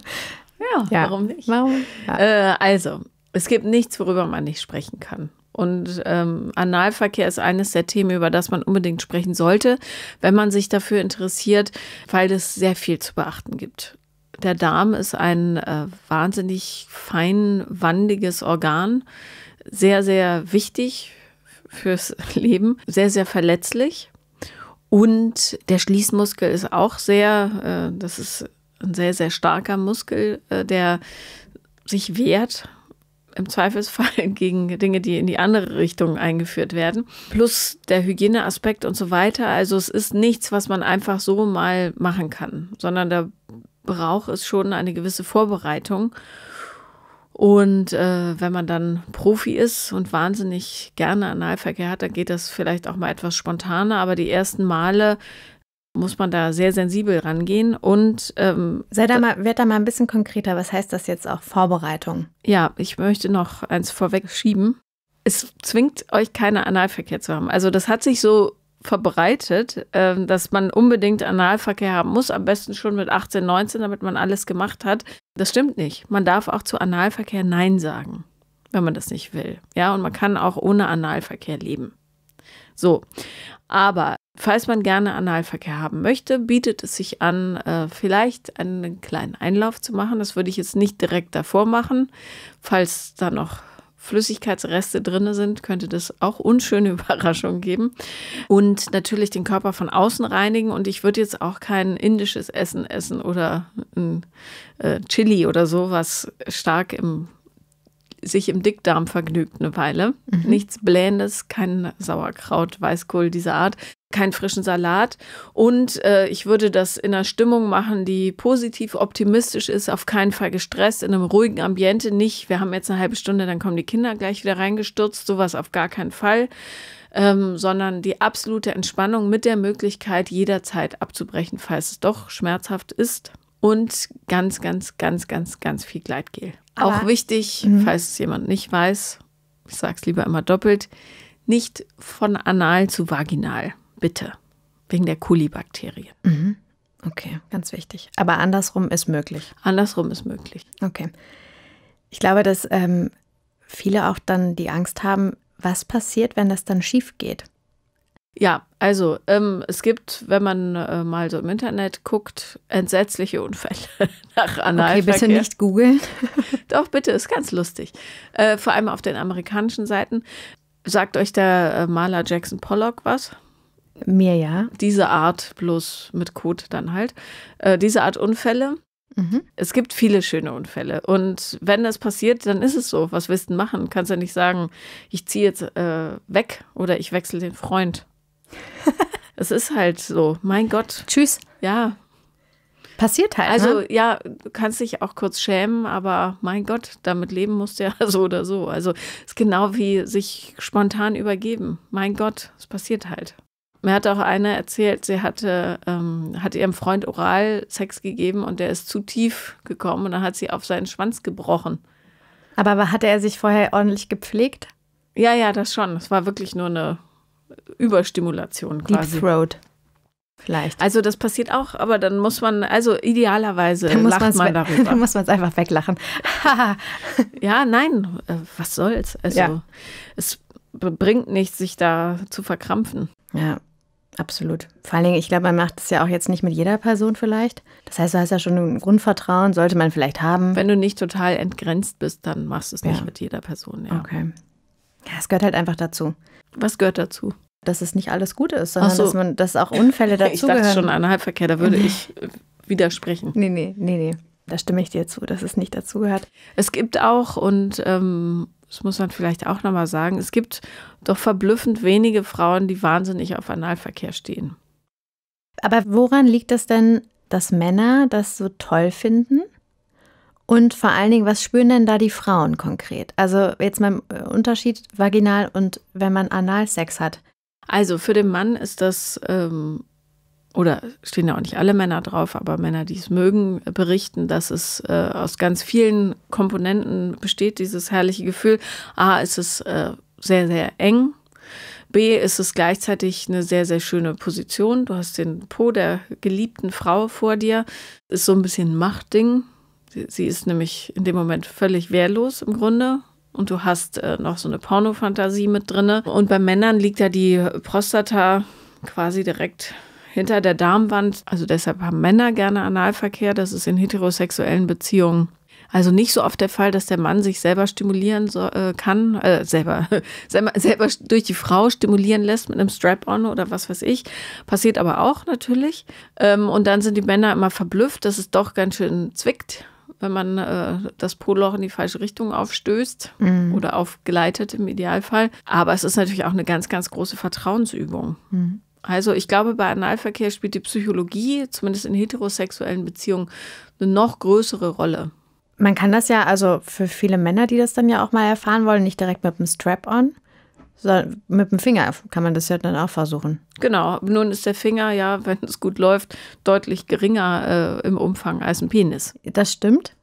ja, ja. warum nicht? Warum? Ja. Äh, also, es gibt nichts, worüber man nicht sprechen kann. Und ähm, Analverkehr ist eines der Themen, über das man unbedingt sprechen sollte, wenn man sich dafür interessiert, weil es sehr viel zu beachten gibt. Der Darm ist ein äh, wahnsinnig feinwandiges Organ, sehr, sehr wichtig fürs Leben, sehr, sehr verletzlich. Und der Schließmuskel ist auch sehr, äh, das ist ein sehr, sehr starker Muskel, äh, der sich wehrt im Zweifelsfall gegen Dinge, die in die andere Richtung eingeführt werden. Plus der Hygieneaspekt und so weiter. Also es ist nichts, was man einfach so mal machen kann, sondern da braucht es schon eine gewisse Vorbereitung. Und äh, wenn man dann Profi ist und wahnsinnig gerne Analverkehr hat, dann geht das vielleicht auch mal etwas spontaner. Aber die ersten Male muss man da sehr sensibel rangehen und ähm, sei da mal, werd da mal ein bisschen konkreter. Was heißt das jetzt auch Vorbereitung? Ja, ich möchte noch eins vorweg schieben. Es zwingt euch keine Analverkehr zu haben. Also das hat sich so verbreitet, äh, dass man unbedingt Analverkehr haben muss, am besten schon mit 18, 19, damit man alles gemacht hat. Das stimmt nicht. Man darf auch zu Analverkehr Nein sagen, wenn man das nicht will. Ja, und man kann auch ohne Analverkehr leben. So. Aber falls man gerne Analverkehr haben möchte, bietet es sich an, äh, vielleicht einen kleinen Einlauf zu machen. Das würde ich jetzt nicht direkt davor machen. Falls da noch Flüssigkeitsreste drin sind, könnte das auch unschöne Überraschungen geben. Und natürlich den Körper von außen reinigen. Und ich würde jetzt auch kein indisches Essen essen oder ein äh, Chili oder so, was stark im sich im Dickdarm vergnügt eine Weile. Mhm. Nichts Blähendes, kein Sauerkraut, Weißkohl dieser Art, keinen frischen Salat. Und äh, ich würde das in einer Stimmung machen, die positiv, optimistisch ist, auf keinen Fall gestresst, in einem ruhigen Ambiente nicht. Wir haben jetzt eine halbe Stunde, dann kommen die Kinder gleich wieder reingestürzt, sowas auf gar keinen Fall. Ähm, sondern die absolute Entspannung mit der Möglichkeit, jederzeit abzubrechen, falls es doch schmerzhaft ist und ganz, ganz, ganz, ganz, ganz viel Gleitgel. Aber Auch wichtig, mh. falls es jemand nicht weiß, ich sage es lieber immer doppelt, nicht von anal zu vaginal, bitte, wegen der Kulibakterien. Mhm. Okay, ganz wichtig. Aber andersrum ist möglich. Andersrum ist möglich. Okay. Ich glaube, dass ähm, viele auch dann die Angst haben, was passiert, wenn das dann schief geht? Ja, also ähm, es gibt, wenn man äh, mal so im Internet guckt, entsetzliche Unfälle nach Analverkehr. Okay, bitte nicht googeln. Doch, bitte, ist ganz lustig. Äh, vor allem auf den amerikanischen Seiten. Sagt euch der äh, Maler Jackson Pollock was? Mir ja. Diese Art, bloß mit Code dann halt. Äh, diese Art Unfälle. Mhm. Es gibt viele schöne Unfälle. Und wenn das passiert, dann ist es so. Was willst du machen? Kannst ja nicht sagen, ich ziehe jetzt äh, weg oder ich wechsle den Freund es ist halt so, mein Gott. Tschüss. Ja. Passiert halt. Also ne? ja, du kannst dich auch kurz schämen, aber mein Gott, damit leben musst du ja so oder so. Also es ist genau wie sich spontan übergeben. Mein Gott, es passiert halt. Mir hat auch eine erzählt, sie hatte, ähm, hat ihrem Freund oral Sex gegeben und der ist zu tief gekommen und dann hat sie auf seinen Schwanz gebrochen. Aber hatte er sich vorher ordentlich gepflegt? Ja, ja, das schon. Es war wirklich nur eine Überstimulation quasi. Deep Throat. Vielleicht. Also das passiert auch, aber dann muss man, also idealerweise dann lacht man darüber. Dann muss man es einfach weglachen. ja, nein, äh, was soll's. Also ja. es bringt nichts, sich da zu verkrampfen. Ja, absolut. Vor allen Dingen, ich glaube, man macht es ja auch jetzt nicht mit jeder Person vielleicht. Das heißt, du hast ja schon ein Grundvertrauen, sollte man vielleicht haben. Wenn du nicht total entgrenzt bist, dann machst du es ja. nicht mit jeder Person. Ja. Okay. Ja, es gehört halt einfach dazu. Was gehört dazu? Dass es nicht alles gut ist, sondern so. dass, man, dass auch Unfälle dazugehören. Ich dachte gehören. schon, Einhalbverkehr, da würde ich äh, widersprechen. Nee, nee, nee, nee. Da stimme ich dir zu, dass es nicht dazugehört. Es gibt auch, und ähm, das muss man vielleicht auch nochmal sagen, es gibt doch verblüffend wenige Frauen, die wahnsinnig auf Analverkehr stehen. Aber woran liegt es denn, dass Männer das so toll finden? Und vor allen Dingen, was spüren denn da die Frauen konkret? Also jetzt mal im äh, Unterschied vaginal und wenn man Analsex hat. Also für den Mann ist das, ähm, oder stehen ja auch nicht alle Männer drauf, aber Männer, die es mögen, berichten, dass es äh, aus ganz vielen Komponenten besteht, dieses herrliche Gefühl. A, ist es äh, sehr, sehr eng. B, ist es gleichzeitig eine sehr, sehr schöne Position. Du hast den Po der geliebten Frau vor dir. Ist so ein bisschen ein Machtding Sie ist nämlich in dem Moment völlig wehrlos im Grunde und du hast äh, noch so eine Pornofantasie mit drin. Und bei Männern liegt ja die Prostata quasi direkt hinter der Darmwand. Also deshalb haben Männer gerne Analverkehr. Das ist in heterosexuellen Beziehungen also nicht so oft der Fall, dass der Mann sich selber stimulieren so, äh, kann, äh, selber, selber, selber durch die Frau stimulieren lässt mit einem Strap-on oder was weiß ich. Passiert aber auch natürlich. Ähm, und dann sind die Männer immer verblüfft, dass es doch ganz schön zwickt wenn man äh, das Polloch in die falsche Richtung aufstößt mhm. oder aufgleitet im Idealfall. Aber es ist natürlich auch eine ganz, ganz große Vertrauensübung. Mhm. Also ich glaube, bei Analverkehr spielt die Psychologie, zumindest in heterosexuellen Beziehungen, eine noch größere Rolle. Man kann das ja, also für viele Männer, die das dann ja auch mal erfahren wollen, nicht direkt mit einem Strap-on, mit dem Finger kann man das ja dann auch versuchen. Genau, nun ist der Finger ja, wenn es gut läuft, deutlich geringer äh, im Umfang als ein Penis. Das stimmt.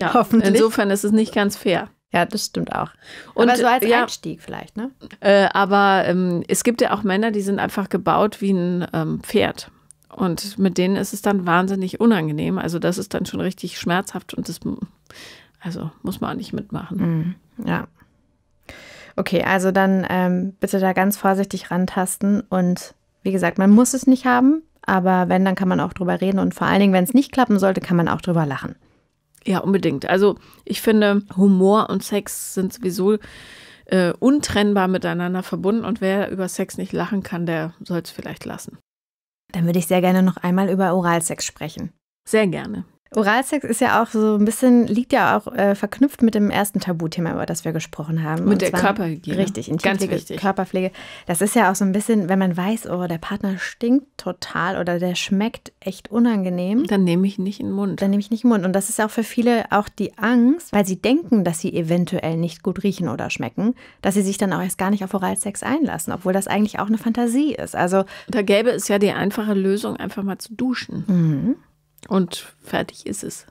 Ja, Hoffentlich. Insofern ist es nicht ganz fair. Ja, das stimmt auch. Und, aber so als ja, Einstieg vielleicht, ne? Äh, aber ähm, es gibt ja auch Männer, die sind einfach gebaut wie ein ähm, Pferd. Und mit denen ist es dann wahnsinnig unangenehm. Also das ist dann schon richtig schmerzhaft und das also muss man auch nicht mitmachen. Mhm. Ja. Okay, also dann ähm, bitte da ganz vorsichtig rantasten. Und wie gesagt, man muss es nicht haben, aber wenn, dann kann man auch drüber reden. Und vor allen Dingen, wenn es nicht klappen sollte, kann man auch drüber lachen. Ja, unbedingt. Also ich finde, Humor und Sex sind sowieso äh, untrennbar miteinander verbunden. Und wer über Sex nicht lachen kann, der soll es vielleicht lassen. Dann würde ich sehr gerne noch einmal über Oralsex sprechen. Sehr gerne. Oralsex ist ja auch so ein bisschen, liegt ja auch äh, verknüpft mit dem ersten Tabuthema, über das wir gesprochen haben. Mit der Körperhygiene. Richtig, Ganz wichtig. Körperpflege. Das ist ja auch so ein bisschen, wenn man weiß, oh, der Partner stinkt total oder der schmeckt echt unangenehm. Dann nehme ich nicht in den Mund. Dann nehme ich nicht in den Mund. Und das ist auch für viele auch die Angst, weil sie denken, dass sie eventuell nicht gut riechen oder schmecken, dass sie sich dann auch erst gar nicht auf Oralsex einlassen, obwohl das eigentlich auch eine Fantasie ist. Also da gäbe es ja die einfache Lösung, einfach mal zu duschen. Mhm. Und fertig ist es.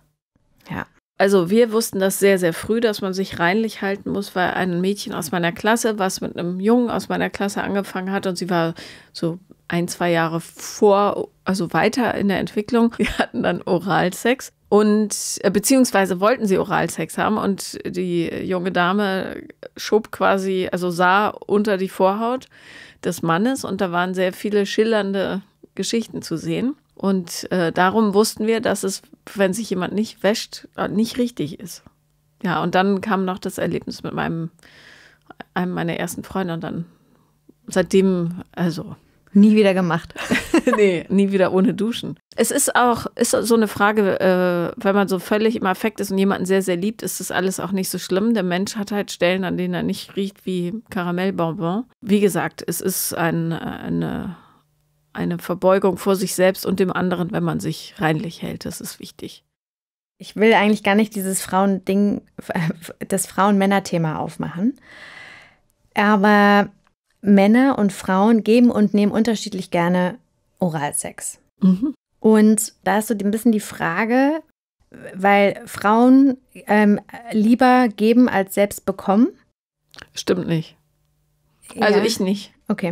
Ja. Also wir wussten das sehr, sehr früh, dass man sich reinlich halten muss, weil ein Mädchen aus meiner Klasse, was mit einem Jungen aus meiner Klasse angefangen hat und sie war so ein, zwei Jahre vor, also weiter in der Entwicklung. Wir hatten dann Oralsex und äh, beziehungsweise wollten sie Oralsex haben und die junge Dame schob quasi, also sah unter die Vorhaut des Mannes und da waren sehr viele schillernde Geschichten zu sehen. Und äh, darum wussten wir, dass es, wenn sich jemand nicht wäscht, äh, nicht richtig ist. Ja, und dann kam noch das Erlebnis mit meinem, einem meiner ersten Freunde und dann seitdem, also. Nie wieder gemacht. nee, nie wieder ohne Duschen. Es ist auch, ist so eine Frage, äh, wenn man so völlig im Affekt ist und jemanden sehr, sehr liebt, ist das alles auch nicht so schlimm. Der Mensch hat halt Stellen, an denen er nicht riecht wie Karamellbonbon. Wie gesagt, es ist ein, eine eine Verbeugung vor sich selbst und dem anderen, wenn man sich reinlich hält. Das ist wichtig. Ich will eigentlich gar nicht dieses Frauending, das Frauen-Männer-Thema aufmachen. Aber Männer und Frauen geben und nehmen unterschiedlich gerne Oralsex. Mhm. Und da ist so ein bisschen die Frage, weil Frauen ähm, lieber geben als selbst bekommen. Stimmt nicht. Also ja. ich nicht. Okay.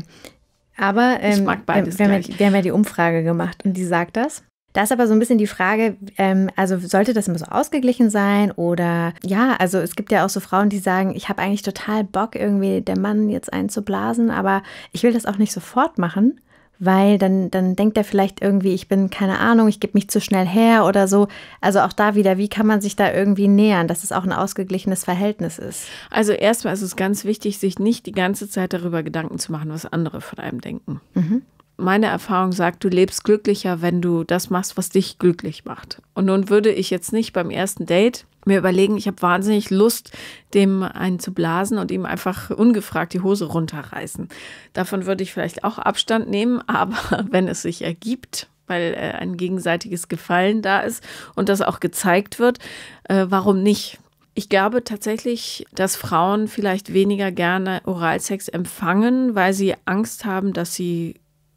Aber ähm, ich mag beides wir, haben ja, wir haben ja die Umfrage gemacht und die sagt das. Da ist aber so ein bisschen die Frage, ähm, also sollte das immer so ausgeglichen sein oder ja, also es gibt ja auch so Frauen, die sagen, ich habe eigentlich total Bock, irgendwie der Mann jetzt einzublasen, aber ich will das auch nicht sofort machen weil dann, dann denkt er vielleicht irgendwie, ich bin keine Ahnung, ich gebe mich zu schnell her oder so. Also auch da wieder, wie kann man sich da irgendwie nähern, dass es auch ein ausgeglichenes Verhältnis ist? Also erstmal ist es ganz wichtig, sich nicht die ganze Zeit darüber Gedanken zu machen, was andere von einem denken. Mhm meine Erfahrung sagt, du lebst glücklicher, wenn du das machst, was dich glücklich macht. Und nun würde ich jetzt nicht beim ersten Date mir überlegen, ich habe wahnsinnig Lust, dem einen zu blasen und ihm einfach ungefragt die Hose runterreißen. Davon würde ich vielleicht auch Abstand nehmen, aber wenn es sich ergibt, weil äh, ein gegenseitiges Gefallen da ist und das auch gezeigt wird, äh, warum nicht? Ich glaube tatsächlich, dass Frauen vielleicht weniger gerne Oralsex empfangen, weil sie Angst haben, dass sie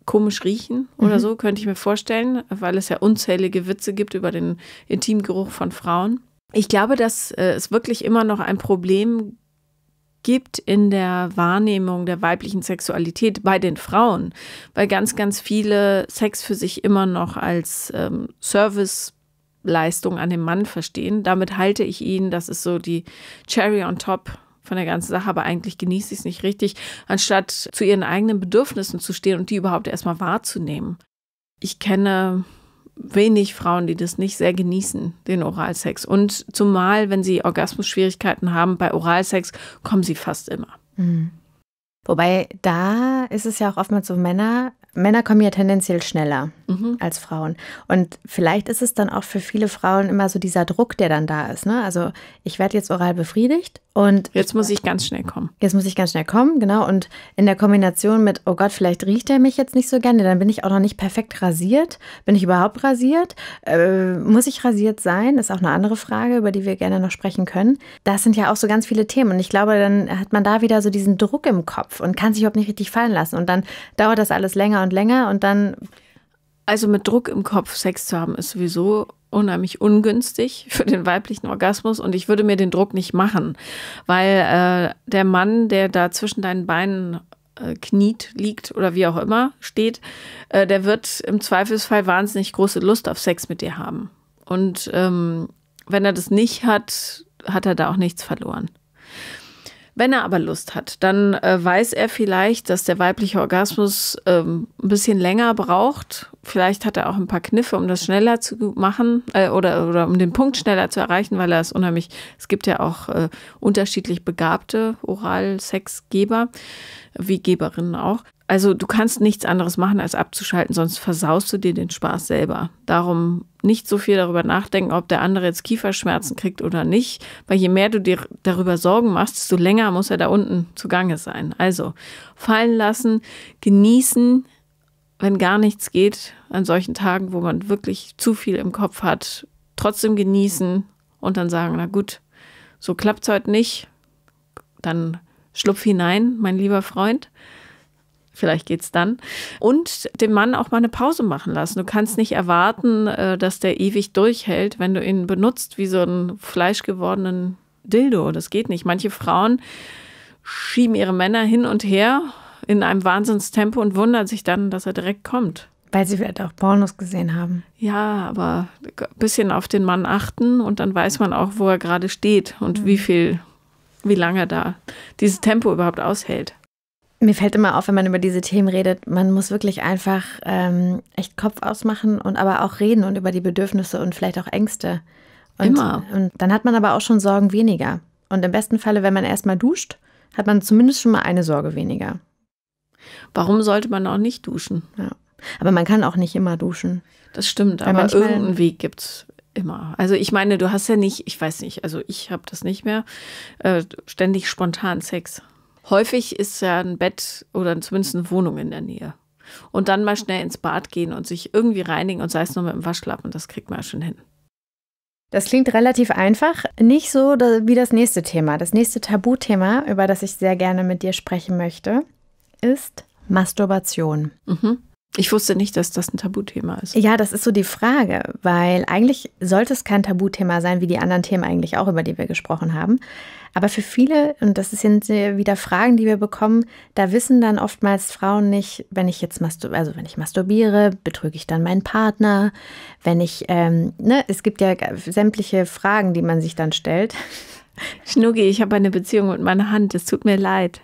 komisch riechen oder mhm. so, könnte ich mir vorstellen, weil es ja unzählige Witze gibt über den Intimgeruch von Frauen. Ich glaube, dass äh, es wirklich immer noch ein Problem gibt in der Wahrnehmung der weiblichen Sexualität bei den Frauen, weil ganz, ganz viele Sex für sich immer noch als ähm, Service Leistung an den Mann verstehen. Damit halte ich ihn, das ist so die Cherry on top von der ganzen Sache, aber eigentlich genieße ich es nicht richtig, anstatt zu ihren eigenen Bedürfnissen zu stehen und die überhaupt erstmal wahrzunehmen. Ich kenne wenig Frauen, die das nicht sehr genießen, den Oralsex. Und zumal, wenn sie Orgasmus-Schwierigkeiten haben, bei Oralsex kommen sie fast immer. Mhm. Wobei da ist es ja auch oftmals so, Männer Männer kommen ja tendenziell schneller mhm. als Frauen. Und vielleicht ist es dann auch für viele Frauen immer so dieser Druck, der dann da ist. Ne? Also ich werde jetzt oral befriedigt und. Jetzt muss ich ganz schnell kommen. Jetzt muss ich ganz schnell kommen, genau. Und in der Kombination mit, oh Gott, vielleicht riecht er mich jetzt nicht so gerne, dann bin ich auch noch nicht perfekt rasiert. Bin ich überhaupt rasiert? Äh, muss ich rasiert sein? Das ist auch eine andere Frage, über die wir gerne noch sprechen können. Das sind ja auch so ganz viele Themen. Und ich glaube, dann hat man da wieder so diesen Druck im Kopf und kann sich überhaupt nicht richtig fallen lassen. Und dann dauert das alles länger und und länger und dann. Also mit Druck im Kopf Sex zu haben, ist sowieso unheimlich ungünstig für den weiblichen Orgasmus und ich würde mir den Druck nicht machen, weil äh, der Mann, der da zwischen deinen Beinen äh, kniet, liegt oder wie auch immer steht, äh, der wird im Zweifelsfall wahnsinnig große Lust auf Sex mit dir haben. Und ähm, wenn er das nicht hat, hat er da auch nichts verloren. Wenn er aber Lust hat, dann äh, weiß er vielleicht, dass der weibliche Orgasmus ähm, ein bisschen länger braucht. Vielleicht hat er auch ein paar Kniffe, um das schneller zu machen äh, oder, oder um den Punkt schneller zu erreichen, weil er es unheimlich, es gibt ja auch äh, unterschiedlich begabte Oralsexgeber, wie Geberinnen auch. Also du kannst nichts anderes machen, als abzuschalten, sonst versaust du dir den Spaß selber. Darum nicht so viel darüber nachdenken, ob der andere jetzt Kieferschmerzen kriegt oder nicht, weil je mehr du dir darüber Sorgen machst, desto länger muss er da unten zugange sein. Also fallen lassen, genießen, wenn gar nichts geht, an solchen Tagen, wo man wirklich zu viel im Kopf hat, trotzdem genießen und dann sagen, na gut, so klappt es heute nicht, dann schlupf hinein, mein lieber Freund. Vielleicht geht es dann. Und dem Mann auch mal eine Pause machen lassen. Du kannst nicht erwarten, äh, dass der ewig durchhält, wenn du ihn benutzt wie so einen fleischgewordenen Dildo. Das geht nicht. Manche Frauen schieben ihre Männer hin und her in einem Wahnsinnstempo und wundern sich dann, dass er direkt kommt. Weil sie vielleicht auch Pornos gesehen haben. Ja, aber ein bisschen auf den Mann achten und dann weiß man auch, wo er gerade steht und mhm. wie viel, wie lange da dieses Tempo überhaupt aushält. Mir fällt immer auf, wenn man über diese Themen redet, man muss wirklich einfach ähm, echt Kopf ausmachen und aber auch reden und über die Bedürfnisse und vielleicht auch Ängste. Und, immer. Und dann hat man aber auch schon Sorgen weniger. Und im besten Falle, wenn man erstmal duscht, hat man zumindest schon mal eine Sorge weniger. Warum sollte man auch nicht duschen? Ja. Aber man kann auch nicht immer duschen. Das stimmt, aber manchmal, irgendeinen Weg gibt es immer. Also ich meine, du hast ja nicht, ich weiß nicht, also ich habe das nicht mehr, äh, ständig spontan Sex häufig ist ja ein Bett oder zumindest eine Wohnung in der Nähe. Und dann mal schnell ins Bad gehen und sich irgendwie reinigen und sei es nur mit dem Waschlappen, das kriegt man ja schon hin. Das klingt relativ einfach, nicht so wie das nächste Thema. Das nächste Tabuthema, über das ich sehr gerne mit dir sprechen möchte, ist Masturbation. Mhm. Ich wusste nicht, dass das ein Tabuthema ist. Ja, das ist so die Frage, weil eigentlich sollte es kein Tabuthema sein, wie die anderen Themen eigentlich auch, über die wir gesprochen haben. Aber für viele, und das sind wieder Fragen, die wir bekommen, da wissen dann oftmals Frauen nicht, wenn ich jetzt masturbiere, also wenn ich masturbiere, betrüge ich dann meinen Partner, wenn ich, ähm, ne, es gibt ja sämtliche Fragen, die man sich dann stellt. Schnuggi, ich habe eine Beziehung mit meiner Hand, es tut mir leid.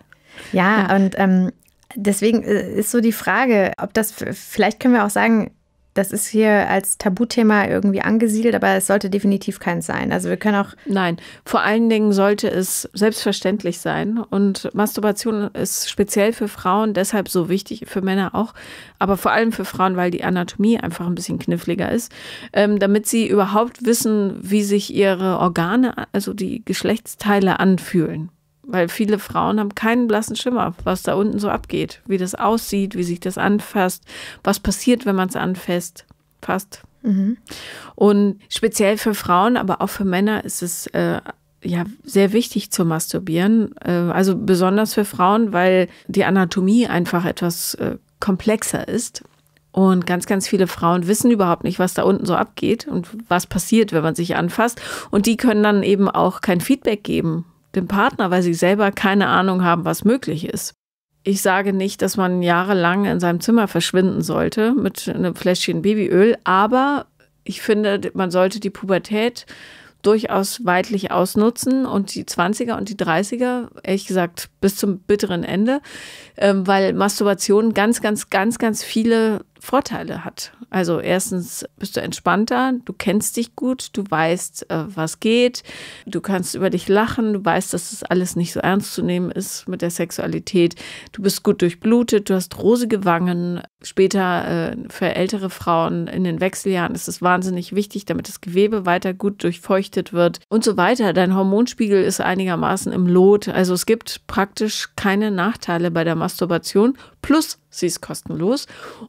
Ja, ja. und ähm, deswegen äh, ist so die Frage, ob das, vielleicht können wir auch sagen, das ist hier als Tabuthema irgendwie angesiedelt, aber es sollte definitiv keins sein. Also wir können auch. Nein, vor allen Dingen sollte es selbstverständlich sein. Und Masturbation ist speziell für Frauen deshalb so wichtig, für Männer auch, aber vor allem für Frauen, weil die Anatomie einfach ein bisschen kniffliger ist, ähm, damit sie überhaupt wissen, wie sich ihre Organe, also die Geschlechtsteile anfühlen weil viele Frauen haben keinen blassen Schimmer, was da unten so abgeht, wie das aussieht, wie sich das anfasst, was passiert, wenn man es anfasst. Passt. Mhm. Und speziell für Frauen, aber auch für Männer ist es äh, ja sehr wichtig zu masturbieren. Äh, also besonders für Frauen, weil die Anatomie einfach etwas äh, komplexer ist. Und ganz, ganz viele Frauen wissen überhaupt nicht, was da unten so abgeht und was passiert, wenn man sich anfasst. Und die können dann eben auch kein Feedback geben dem Partner, weil sie selber keine Ahnung haben, was möglich ist. Ich sage nicht, dass man jahrelang in seinem Zimmer verschwinden sollte mit einem Fläschchen Babyöl, aber ich finde, man sollte die Pubertät durchaus weitlich ausnutzen und die 20er und die 30er, ehrlich gesagt, bis zum bitteren Ende, ähm, weil Masturbation ganz, ganz, ganz, ganz viele Vorteile hat. Also erstens bist du entspannter, du kennst dich gut, du weißt, äh, was geht, du kannst über dich lachen, du weißt, dass das alles nicht so ernst zu nehmen ist mit der Sexualität. Du bist gut durchblutet, du hast rosige Wangen. Später äh, für ältere Frauen in den Wechseljahren ist es wahnsinnig wichtig, damit das Gewebe weiter gut durchfeuchtet wird und so weiter. Dein Hormonspiegel ist einigermaßen im Lot. Also es gibt praktisch keine Nachteile bei der Masturbation. Plus Sie ist kostenlos.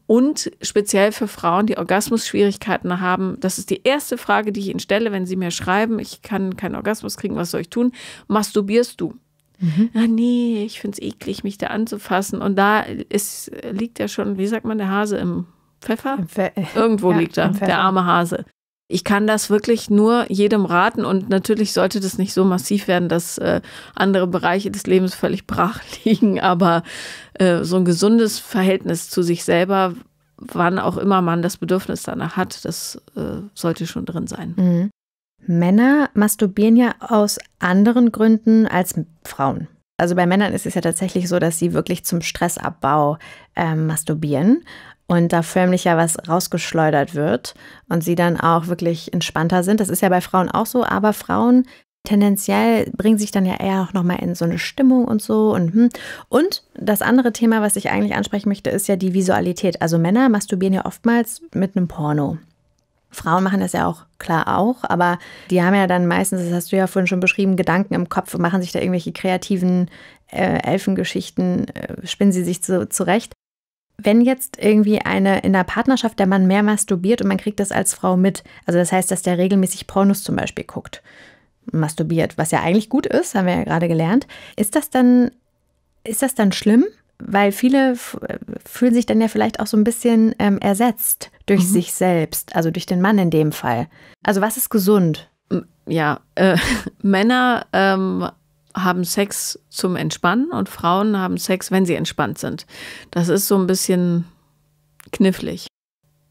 Und speziell für Frauen, die Orgasmus-Schwierigkeiten haben, das ist die erste Frage, die ich Ihnen stelle, wenn Sie mir schreiben, ich kann keinen Orgasmus kriegen, was soll ich tun? Masturbierst du? Mhm. Ah, nee, ich finde es eklig, mich da anzufassen. Und da ist, liegt ja schon, wie sagt man, der Hase im Pfeffer? Im Pfe Irgendwo ja, liegt er, der arme Hase. Ich kann das wirklich nur jedem raten und natürlich sollte das nicht so massiv werden, dass äh, andere Bereiche des Lebens völlig brach liegen, aber äh, so ein gesundes Verhältnis zu sich selber, wann auch immer man das Bedürfnis danach hat, das äh, sollte schon drin sein. Mhm. Männer masturbieren ja aus anderen Gründen als Frauen. Also bei Männern ist es ja tatsächlich so, dass sie wirklich zum Stressabbau äh, masturbieren und da förmlich ja was rausgeschleudert wird und sie dann auch wirklich entspannter sind. Das ist ja bei Frauen auch so, aber Frauen tendenziell bringen sich dann ja eher auch nochmal in so eine Stimmung und so. Und, hm. und das andere Thema, was ich eigentlich ansprechen möchte, ist ja die Visualität. Also Männer masturbieren ja oftmals mit einem Porno. Frauen machen das ja auch klar auch, aber die haben ja dann meistens, das hast du ja vorhin schon beschrieben, Gedanken im Kopf und machen sich da irgendwelche kreativen äh, Elfengeschichten, äh, spinnen sie sich so zurecht. Wenn jetzt irgendwie eine in der Partnerschaft der Mann mehr masturbiert und man kriegt das als Frau mit, also das heißt, dass der regelmäßig Pornos zum Beispiel guckt, masturbiert, was ja eigentlich gut ist, haben wir ja gerade gelernt, ist das dann, ist das dann schlimm? Weil viele fühlen sich dann ja vielleicht auch so ein bisschen ähm, ersetzt durch mhm. sich selbst, also durch den Mann in dem Fall. Also was ist gesund? Ja, äh, Männer ähm, haben Sex zum Entspannen und Frauen haben Sex, wenn sie entspannt sind. Das ist so ein bisschen knifflig.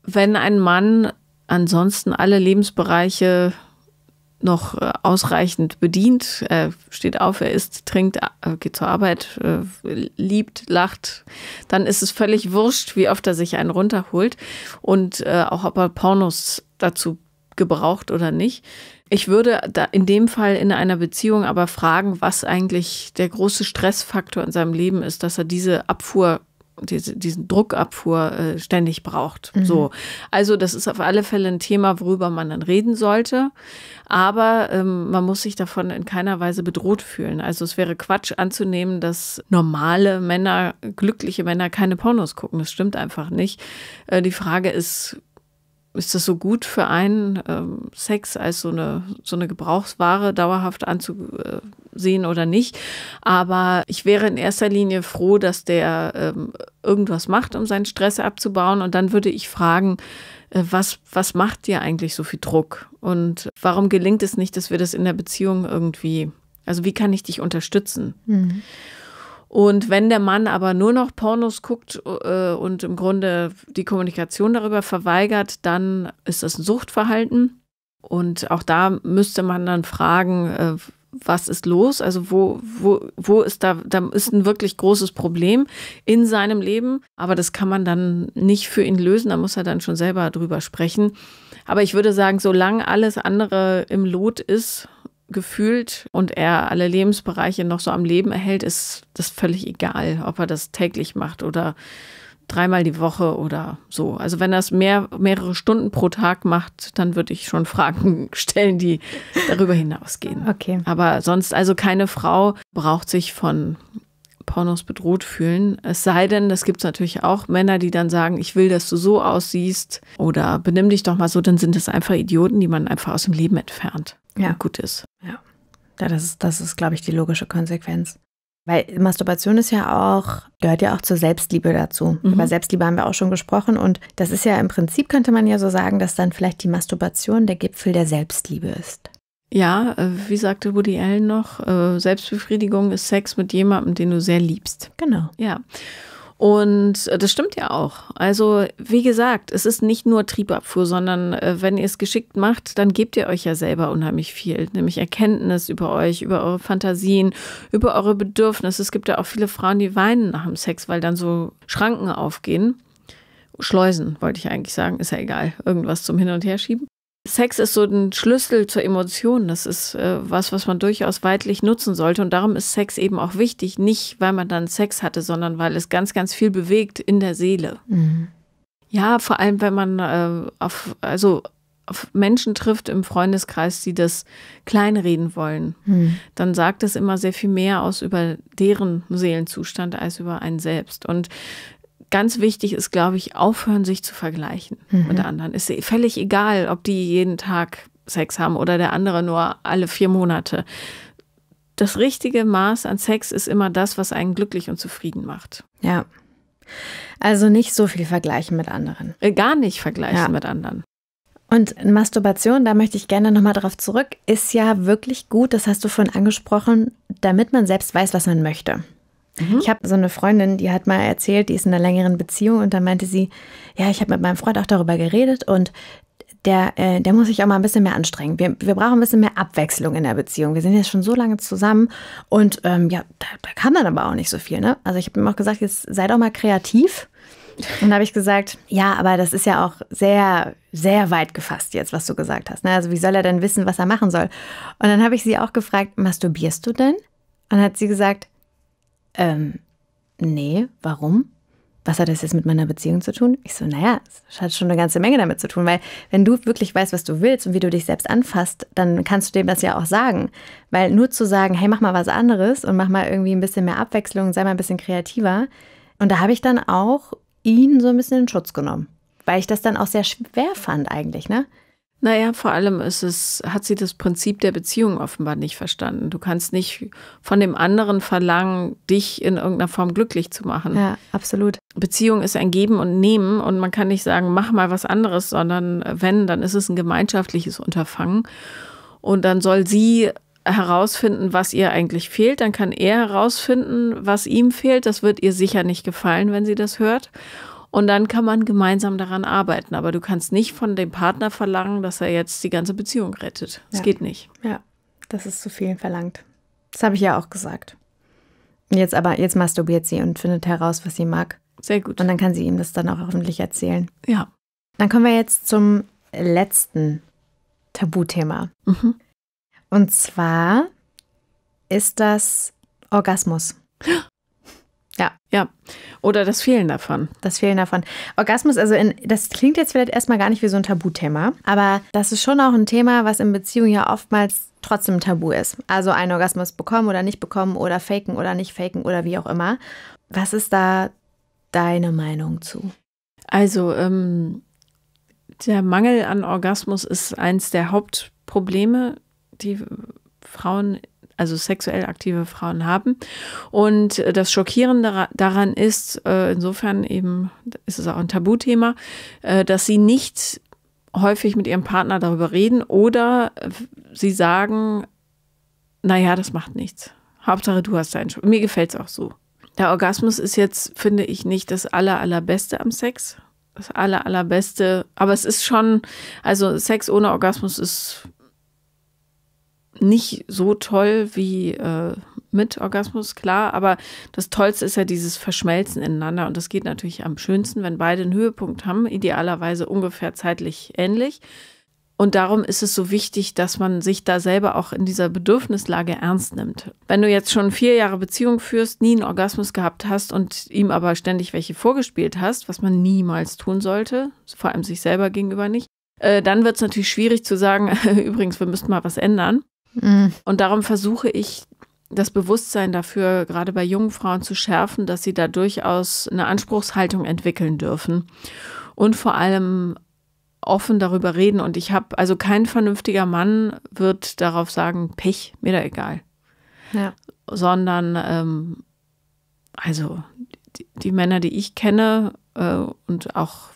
Wenn ein Mann ansonsten alle Lebensbereiche noch äh, ausreichend bedient, äh, steht auf, er isst, trinkt, äh, geht zur Arbeit, äh, liebt, lacht, dann ist es völlig wurscht, wie oft er sich einen runterholt und auch ob er Pornos dazu gebraucht oder nicht. Ich würde in dem Fall in einer Beziehung aber fragen, was eigentlich der große Stressfaktor in seinem Leben ist, dass er diese Abfuhr diese, diesen Druckabfuhr äh, ständig braucht. Mhm. So. Also, das ist auf alle Fälle ein Thema, worüber man dann reden sollte. Aber ähm, man muss sich davon in keiner Weise bedroht fühlen. Also, es wäre Quatsch anzunehmen, dass normale Männer, glückliche Männer keine Pornos gucken. Das stimmt einfach nicht. Äh, die Frage ist, ist das so gut für einen, ähm, Sex als so eine, so eine Gebrauchsware dauerhaft anzusehen oder nicht. Aber ich wäre in erster Linie froh, dass der ähm, irgendwas macht, um seinen Stress abzubauen. Und dann würde ich fragen, äh, was, was macht dir eigentlich so viel Druck? Und warum gelingt es nicht, dass wir das in der Beziehung irgendwie, also wie kann ich dich unterstützen? Mhm. Und wenn der Mann aber nur noch Pornos guckt äh, und im Grunde die Kommunikation darüber verweigert, dann ist das ein Suchtverhalten. Und auch da müsste man dann fragen, äh, was ist los? Also wo, wo, wo ist da, da ist ein wirklich großes Problem in seinem Leben, aber das kann man dann nicht für ihn lösen, da muss er dann schon selber drüber sprechen. Aber ich würde sagen, solange alles andere im Lot ist, gefühlt und er alle Lebensbereiche noch so am Leben erhält, ist das völlig egal, ob er das täglich macht oder dreimal die Woche oder so. Also wenn das mehr, mehrere Stunden pro Tag macht, dann würde ich schon Fragen stellen, die darüber hinausgehen. Okay. Aber sonst, also keine Frau braucht sich von Pornos bedroht fühlen. Es sei denn, das gibt es natürlich auch Männer, die dann sagen, ich will, dass du so aussiehst oder benimm dich doch mal so, dann sind das einfach Idioten, die man einfach aus dem Leben entfernt ja. gut ist. Ja. ja das ist, das ist glaube ich, die logische Konsequenz. Weil Masturbation ist ja auch, gehört ja auch zur Selbstliebe dazu. Mhm. Über Selbstliebe haben wir auch schon gesprochen. Und das ist ja im Prinzip, könnte man ja so sagen, dass dann vielleicht die Masturbation der Gipfel der Selbstliebe ist. Ja, äh, wie sagte Woody Allen noch, äh, Selbstbefriedigung ist Sex mit jemandem, den du sehr liebst. Genau. Ja. Und äh, das stimmt ja auch. Also, wie gesagt, es ist nicht nur Triebabfuhr, sondern äh, wenn ihr es geschickt macht, dann gebt ihr euch ja selber unheimlich viel, nämlich Erkenntnis über euch, über eure Fantasien, über eure Bedürfnisse. Es gibt ja auch viele Frauen, die weinen nach dem Sex, weil dann so Schranken aufgehen. Schleusen, wollte ich eigentlich sagen, ist ja egal, irgendwas zum Hin- und Herschieben. Sex ist so ein Schlüssel zur Emotion. Das ist äh, was, was man durchaus weitlich nutzen sollte. Und darum ist Sex eben auch wichtig. Nicht, weil man dann Sex hatte, sondern weil es ganz, ganz viel bewegt in der Seele. Mhm. Ja, vor allem, wenn man äh, auf, also auf Menschen trifft im Freundeskreis, die das kleinreden wollen, mhm. dann sagt es immer sehr viel mehr aus über deren Seelenzustand als über einen selbst. Und ganz wichtig ist, glaube ich, aufhören, sich zu vergleichen mhm. mit anderen. Ist eh völlig egal, ob die jeden Tag Sex haben oder der andere nur alle vier Monate. Das richtige Maß an Sex ist immer das, was einen glücklich und zufrieden macht. Ja. Also nicht so viel vergleichen mit anderen. Äh, gar nicht vergleichen ja. mit anderen. Und Masturbation, da möchte ich gerne nochmal drauf zurück, ist ja wirklich gut, das hast du vorhin angesprochen, damit man selbst weiß, was man möchte. Mhm. Ich habe so eine Freundin, die hat mal erzählt, die ist in einer längeren Beziehung und dann meinte sie, ja, ich habe mit meinem Freund auch darüber geredet und der, äh, der muss sich auch mal ein bisschen mehr anstrengen. Wir, wir brauchen ein bisschen mehr Abwechslung in der Beziehung. Wir sind jetzt schon so lange zusammen und ähm, ja, da, da kam dann aber auch nicht so viel. Ne? Also ich habe ihm auch gesagt, jetzt seid doch mal kreativ. Und da habe ich gesagt, ja, aber das ist ja auch sehr, sehr weit gefasst jetzt, was du gesagt hast. Ne? Also wie soll er denn wissen, was er machen soll? Und dann habe ich sie auch gefragt, masturbierst du denn? Und dann hat sie gesagt, ähm, nee, warum? Was hat das jetzt mit meiner Beziehung zu tun? Ich so, naja, es hat schon eine ganze Menge damit zu tun, weil wenn du wirklich weißt, was du willst und wie du dich selbst anfasst, dann kannst du dem das ja auch sagen. Weil nur zu sagen, hey, mach mal was anderes und mach mal irgendwie ein bisschen mehr Abwechslung, sei mal ein bisschen kreativer. Und da habe ich dann auch ihn so ein bisschen in Schutz genommen, weil ich das dann auch sehr schwer fand eigentlich, ne? Naja, vor allem ist es, hat sie das Prinzip der Beziehung offenbar nicht verstanden. Du kannst nicht von dem anderen verlangen, dich in irgendeiner Form glücklich zu machen. Ja, absolut. Beziehung ist ein Geben und Nehmen und man kann nicht sagen, mach mal was anderes, sondern wenn, dann ist es ein gemeinschaftliches Unterfangen. Und dann soll sie herausfinden, was ihr eigentlich fehlt. Dann kann er herausfinden, was ihm fehlt. Das wird ihr sicher nicht gefallen, wenn sie das hört. Und dann kann man gemeinsam daran arbeiten. Aber du kannst nicht von dem Partner verlangen, dass er jetzt die ganze Beziehung rettet. Das ja. geht nicht. Ja, das ist zu viel verlangt. Das habe ich ja auch gesagt. Jetzt aber, jetzt masturbiert sie und findet heraus, was sie mag. Sehr gut. Und dann kann sie ihm das dann auch hoffentlich erzählen. Ja. Dann kommen wir jetzt zum letzten Tabuthema. Mhm. Und zwar ist das Orgasmus. Ja. Ja. Oder das Fehlen davon. Das Fehlen davon. Orgasmus, also in, das klingt jetzt vielleicht erstmal gar nicht wie so ein Tabuthema, aber das ist schon auch ein Thema, was in Beziehungen ja oftmals trotzdem tabu ist. Also einen Orgasmus bekommen oder nicht bekommen oder faken oder nicht faken oder wie auch immer. Was ist da deine Meinung zu? Also, ähm, der Mangel an Orgasmus ist eins der Hauptprobleme, die Frauen also sexuell aktive Frauen haben. Und äh, das Schockierende daran ist, äh, insofern eben ist es auch ein Tabuthema, äh, dass sie nicht häufig mit ihrem Partner darüber reden oder sie sagen, naja, das macht nichts. Hauptsache, du hast deinen Schock. Mir gefällt es auch so. Der Orgasmus ist jetzt, finde ich, nicht das aller, allerbeste am Sex. Das aller, allerbeste. Aber es ist schon, also Sex ohne Orgasmus ist nicht so toll wie äh, mit Orgasmus, klar, aber das Tollste ist ja dieses Verschmelzen ineinander und das geht natürlich am schönsten, wenn beide einen Höhepunkt haben, idealerweise ungefähr zeitlich ähnlich. Und darum ist es so wichtig, dass man sich da selber auch in dieser Bedürfnislage ernst nimmt. Wenn du jetzt schon vier Jahre Beziehung führst, nie einen Orgasmus gehabt hast und ihm aber ständig welche vorgespielt hast, was man niemals tun sollte, vor allem sich selber gegenüber nicht, äh, dann wird es natürlich schwierig zu sagen, übrigens, wir müssten mal was ändern. Mhm. Und darum versuche ich das Bewusstsein dafür, gerade bei jungen Frauen zu schärfen, dass sie da durchaus eine Anspruchshaltung entwickeln dürfen und vor allem offen darüber reden. Und ich habe, also kein vernünftiger Mann wird darauf sagen, Pech, mir da egal. Ja. Sondern, ähm, also die, die, Männer, die ich kenne äh, und auch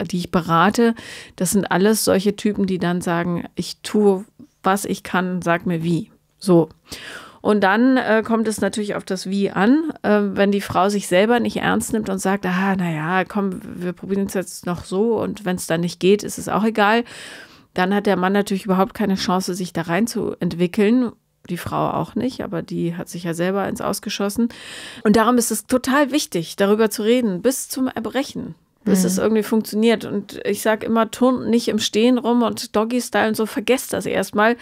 die ich berate, das sind alles solche Typen, die dann sagen, ich tue, was ich kann, sag mir wie. So. Und dann äh, kommt es natürlich auf das Wie an. Äh, wenn die Frau sich selber nicht ernst nimmt und sagt, ah, naja, komm, wir probieren es jetzt noch so und wenn es dann nicht geht, ist es auch egal, dann hat der Mann natürlich überhaupt keine Chance, sich da reinzuentwickeln. Die Frau auch nicht, aber die hat sich ja selber ins Ausgeschossen. Und darum ist es total wichtig, darüber zu reden, bis zum Erbrechen bis mhm. es irgendwie funktioniert. Und ich sage immer, turnt nicht im Stehen rum und Doggy-Style und so, vergesst das erstmal.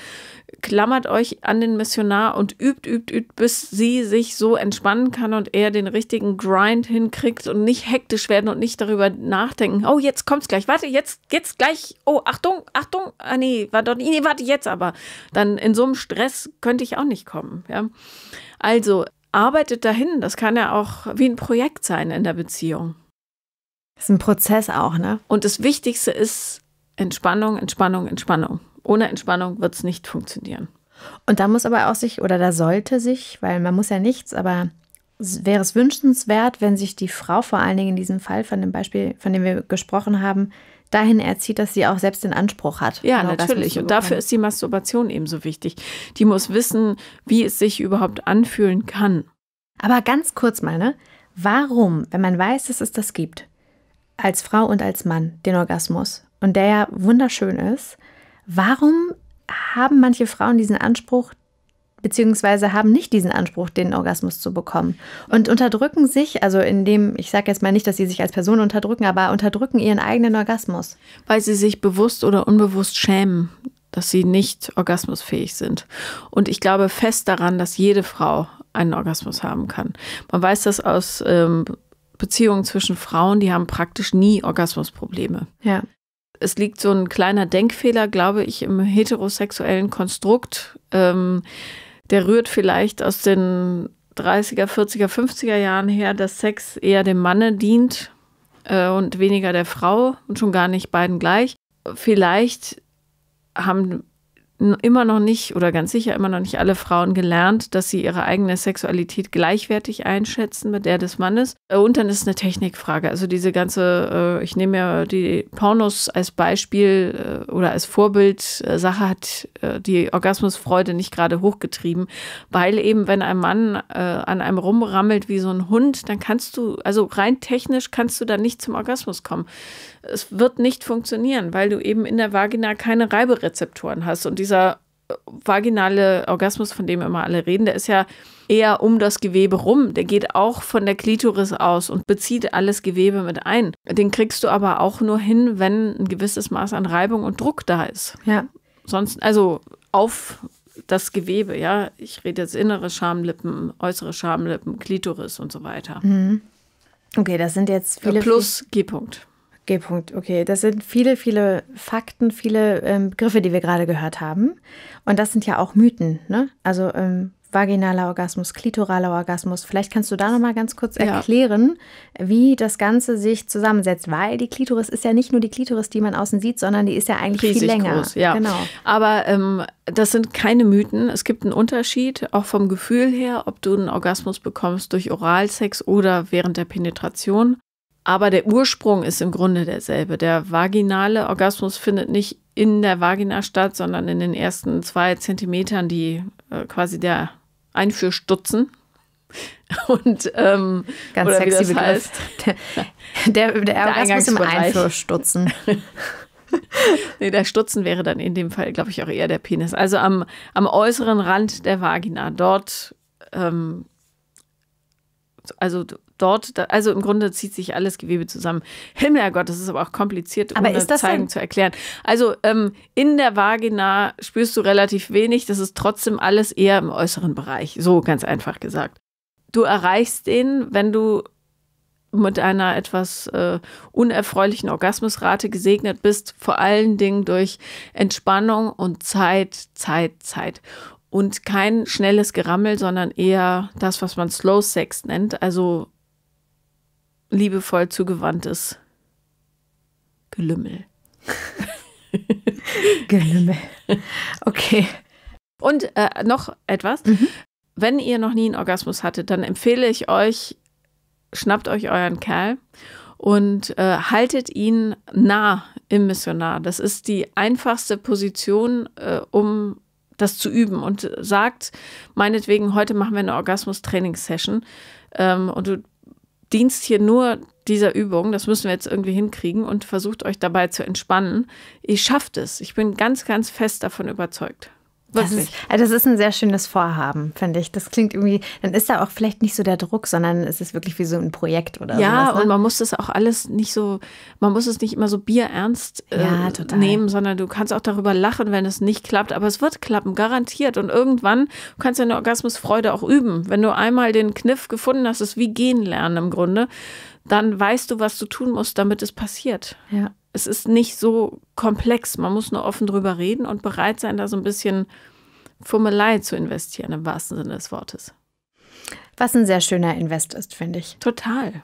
Klammert euch an den Missionar und übt, übt, übt, bis sie sich so entspannen kann und er den richtigen Grind hinkriegt und nicht hektisch werden und nicht darüber nachdenken, oh, jetzt kommt's gleich, warte, jetzt, jetzt gleich, oh, Achtung, Achtung, ah nee, war doch, nicht. nee, warte jetzt aber. Dann in so einem Stress könnte ich auch nicht kommen, ja. Also, arbeitet dahin, das kann ja auch wie ein Projekt sein in der Beziehung. Das ist ein Prozess auch, ne? Und das Wichtigste ist Entspannung, Entspannung, Entspannung. Ohne Entspannung wird es nicht funktionieren. Und da muss aber auch sich, oder da sollte sich, weil man muss ja nichts, aber wäre es wünschenswert, wenn sich die Frau vor allen Dingen in diesem Fall von dem Beispiel, von dem wir gesprochen haben, dahin erzieht, dass sie auch selbst den Anspruch hat. Ja, genau natürlich. Und dafür ist die Masturbation ebenso wichtig. Die muss wissen, wie es sich überhaupt anfühlen kann. Aber ganz kurz mal, ne? Warum, wenn man weiß, dass es das gibt, als Frau und als Mann den Orgasmus und der ja wunderschön ist, warum haben manche Frauen diesen Anspruch, beziehungsweise haben nicht diesen Anspruch, den Orgasmus zu bekommen und unterdrücken sich, also indem, ich sage jetzt mal nicht, dass sie sich als Person unterdrücken, aber unterdrücken ihren eigenen Orgasmus. Weil sie sich bewusst oder unbewusst schämen, dass sie nicht orgasmusfähig sind. Und ich glaube fest daran, dass jede Frau einen Orgasmus haben kann. Man weiß das aus ähm, Beziehungen zwischen Frauen, die haben praktisch nie Orgasmusprobleme. Ja. Es liegt so ein kleiner Denkfehler, glaube ich, im heterosexuellen Konstrukt. Ähm, der rührt vielleicht aus den 30er, 40er, 50er Jahren her, dass Sex eher dem Manne dient äh, und weniger der Frau und schon gar nicht beiden gleich. Vielleicht haben immer noch nicht oder ganz sicher immer noch nicht alle Frauen gelernt, dass sie ihre eigene Sexualität gleichwertig einschätzen mit der des Mannes. Äh, und dann ist es eine Technikfrage. Also diese ganze, äh, ich nehme ja die Pornos als Beispiel äh, oder als Vorbild. Sache hat die Orgasmusfreude nicht gerade hochgetrieben, weil eben wenn ein Mann an einem rumrammelt wie so ein Hund, dann kannst du, also rein technisch kannst du dann nicht zum Orgasmus kommen es wird nicht funktionieren, weil du eben in der Vagina keine Reiberezeptoren hast. Und dieser äh, vaginale Orgasmus, von dem immer alle reden, der ist ja eher um das Gewebe rum. Der geht auch von der Klitoris aus und bezieht alles Gewebe mit ein. Den kriegst du aber auch nur hin, wenn ein gewisses Maß an Reibung und Druck da ist. Ja. Sonst, also auf das Gewebe, ja. Ich rede jetzt innere Schamlippen, äußere Schamlippen, Klitoris und so weiter. Mhm. Okay, das sind jetzt viele. Plus G-Punkt. G-Punkt, okay. Das sind viele, viele Fakten, viele ähm, Begriffe, die wir gerade gehört haben. Und das sind ja auch Mythen, ne? Also ähm, vaginaler Orgasmus, klitoraler Orgasmus. Vielleicht kannst du da nochmal ganz kurz erklären, ja. wie das Ganze sich zusammensetzt, weil die Klitoris ist ja nicht nur die Klitoris, die man außen sieht, sondern die ist ja eigentlich Riesig viel länger. Groß, ja. Genau. Aber ähm, das sind keine Mythen. Es gibt einen Unterschied auch vom Gefühl her, ob du einen Orgasmus bekommst durch Oralsex oder während der Penetration. Aber der Ursprung ist im Grunde derselbe. Der vaginale Orgasmus findet nicht in der Vagina statt, sondern in den ersten zwei Zentimetern, die äh, quasi der Einführstutzen. Und ähm, ganz oder sexy wie das Begriff. Heißt. Der, der, der Orgasmus im Einführstutzen. nee, der Stutzen wäre dann in dem Fall, glaube ich, auch eher der Penis. Also am, am äußeren Rand der Vagina. Dort ähm, also dort, also im Grunde zieht sich alles Gewebe zusammen. Himmelgott, das ist aber auch kompliziert, um das Zeigen zu erklären. Also ähm, in der Vagina spürst du relativ wenig, das ist trotzdem alles eher im äußeren Bereich, so ganz einfach gesagt. Du erreichst den, wenn du mit einer etwas äh, unerfreulichen Orgasmusrate gesegnet bist, vor allen Dingen durch Entspannung und Zeit, Zeit, Zeit. Und kein schnelles Gerammel, sondern eher das, was man Slow Sex nennt, also liebevoll zugewandtes Gelümmel. Gelümmel. Okay. Und äh, noch etwas. Mhm. Wenn ihr noch nie einen Orgasmus hattet, dann empfehle ich euch, schnappt euch euren Kerl und äh, haltet ihn nah im Missionar. Das ist die einfachste Position, äh, um das zu üben und äh, sagt, meinetwegen, heute machen wir eine Orgasmus-Training-Session ähm, und du dienst hier nur dieser Übung, das müssen wir jetzt irgendwie hinkriegen und versucht euch dabei zu entspannen. Ihr schafft es. Ich bin ganz, ganz fest davon überzeugt. Das ist, also das ist ein sehr schönes Vorhaben, finde ich. Das klingt irgendwie, dann ist da auch vielleicht nicht so der Druck, sondern es ist wirklich wie so ein Projekt oder so. Ja, sowas, ne? und man muss das auch alles nicht so, man muss es nicht immer so bierernst äh, ja, nehmen, sondern du kannst auch darüber lachen, wenn es nicht klappt. Aber es wird klappen, garantiert. Und irgendwann kannst du eine Orgasmusfreude auch üben. Wenn du einmal den Kniff gefunden hast, ist wie gehen lernen im Grunde, dann weißt du, was du tun musst, damit es passiert. Ja es ist nicht so komplex. Man muss nur offen drüber reden und bereit sein, da so ein bisschen Fummelei zu investieren, im wahrsten Sinne des Wortes. Was ein sehr schöner Invest ist, finde ich. Total.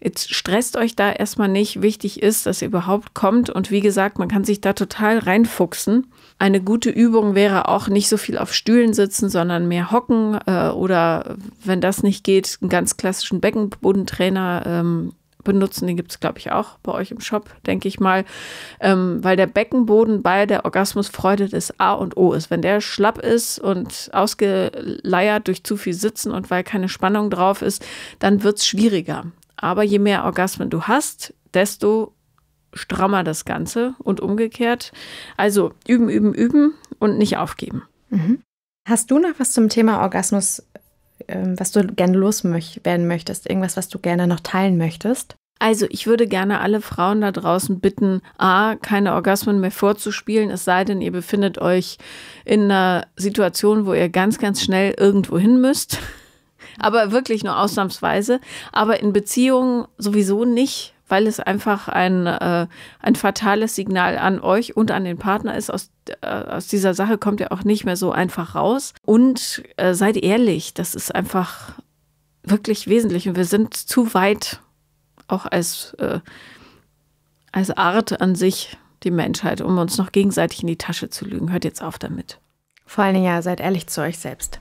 Jetzt stresst euch da erstmal nicht. Wichtig ist, dass ihr überhaupt kommt. Und wie gesagt, man kann sich da total reinfuchsen. Eine gute Übung wäre auch nicht so viel auf Stühlen sitzen, sondern mehr hocken äh, oder wenn das nicht geht, einen ganz klassischen Beckenbodentrainer ähm, benutzen. Den gibt es, glaube ich, auch bei euch im Shop, denke ich mal. Ähm, weil der Beckenboden bei der Orgasmusfreude das A und O ist. Wenn der schlapp ist und ausgeleiert durch zu viel Sitzen und weil keine Spannung drauf ist, dann wird es schwieriger. Aber je mehr Orgasmen du hast, desto strammer das Ganze und umgekehrt. Also üben, üben, üben und nicht aufgeben. Mhm. Hast du noch was zum Thema Orgasmus ähm, was du gerne loswerden möchtest, irgendwas, was du gerne noch teilen möchtest? Also ich würde gerne alle Frauen da draußen bitten, a, keine Orgasmen mehr vorzuspielen, es sei denn, ihr befindet euch in einer Situation, wo ihr ganz, ganz schnell irgendwo hin müsst. Aber wirklich nur ausnahmsweise. Aber in Beziehungen sowieso nicht, weil es einfach ein, äh, ein fatales Signal an euch und an den Partner ist. Aus, äh, aus dieser Sache kommt ihr auch nicht mehr so einfach raus. Und äh, seid ehrlich, das ist einfach wirklich wesentlich. Und wir sind zu weit, auch als, äh, als Art an sich, die Menschheit, um uns noch gegenseitig in die Tasche zu lügen. Hört jetzt auf damit. Vor allen Dingen ja, seid ehrlich zu euch selbst.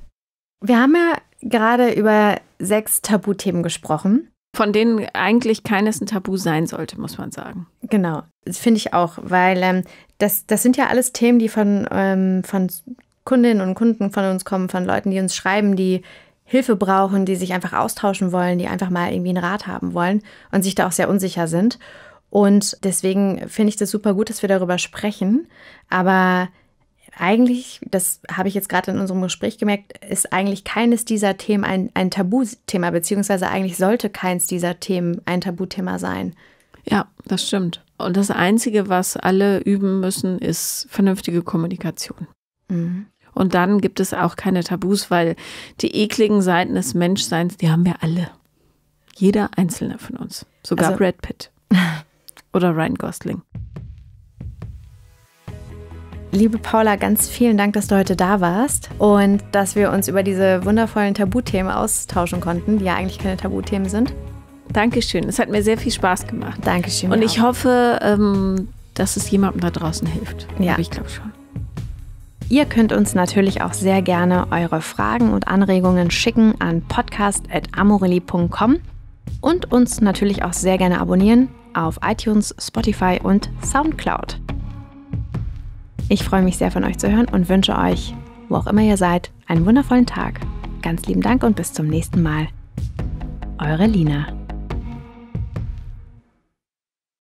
Wir haben ja gerade über sechs Tabuthemen gesprochen von denen eigentlich keines ein Tabu sein sollte, muss man sagen. Genau, das finde ich auch, weil ähm, das, das sind ja alles Themen, die von, ähm, von Kundinnen und Kunden von uns kommen, von Leuten, die uns schreiben, die Hilfe brauchen, die sich einfach austauschen wollen, die einfach mal irgendwie einen Rat haben wollen und sich da auch sehr unsicher sind. Und deswegen finde ich das super gut, dass wir darüber sprechen. Aber eigentlich, das habe ich jetzt gerade in unserem Gespräch gemerkt, ist eigentlich keines dieser Themen ein, ein Tabuthema, beziehungsweise eigentlich sollte keins dieser Themen ein Tabuthema sein. Ja, das stimmt. Und das Einzige, was alle üben müssen, ist vernünftige Kommunikation. Mhm. Und dann gibt es auch keine Tabus, weil die ekligen Seiten des Menschseins, die haben wir alle. Jeder einzelne von uns. Sogar also, Brad Pitt oder Ryan Gosling. Liebe Paula, ganz vielen Dank, dass du heute da warst und dass wir uns über diese wundervollen Tabuthemen austauschen konnten, die ja eigentlich keine Tabuthemen sind. Dankeschön, es hat mir sehr viel Spaß gemacht. Dankeschön. Und ich auch. hoffe, ähm, dass es jemandem da draußen hilft. Ja. Aber ich glaube schon. Ihr könnt uns natürlich auch sehr gerne eure Fragen und Anregungen schicken an podcast.amorelli.com und uns natürlich auch sehr gerne abonnieren auf iTunes, Spotify und Soundcloud. Ich freue mich sehr von euch zu hören und wünsche euch, wo auch immer ihr seid, einen wundervollen Tag. Ganz lieben Dank und bis zum nächsten Mal. Eure Lina.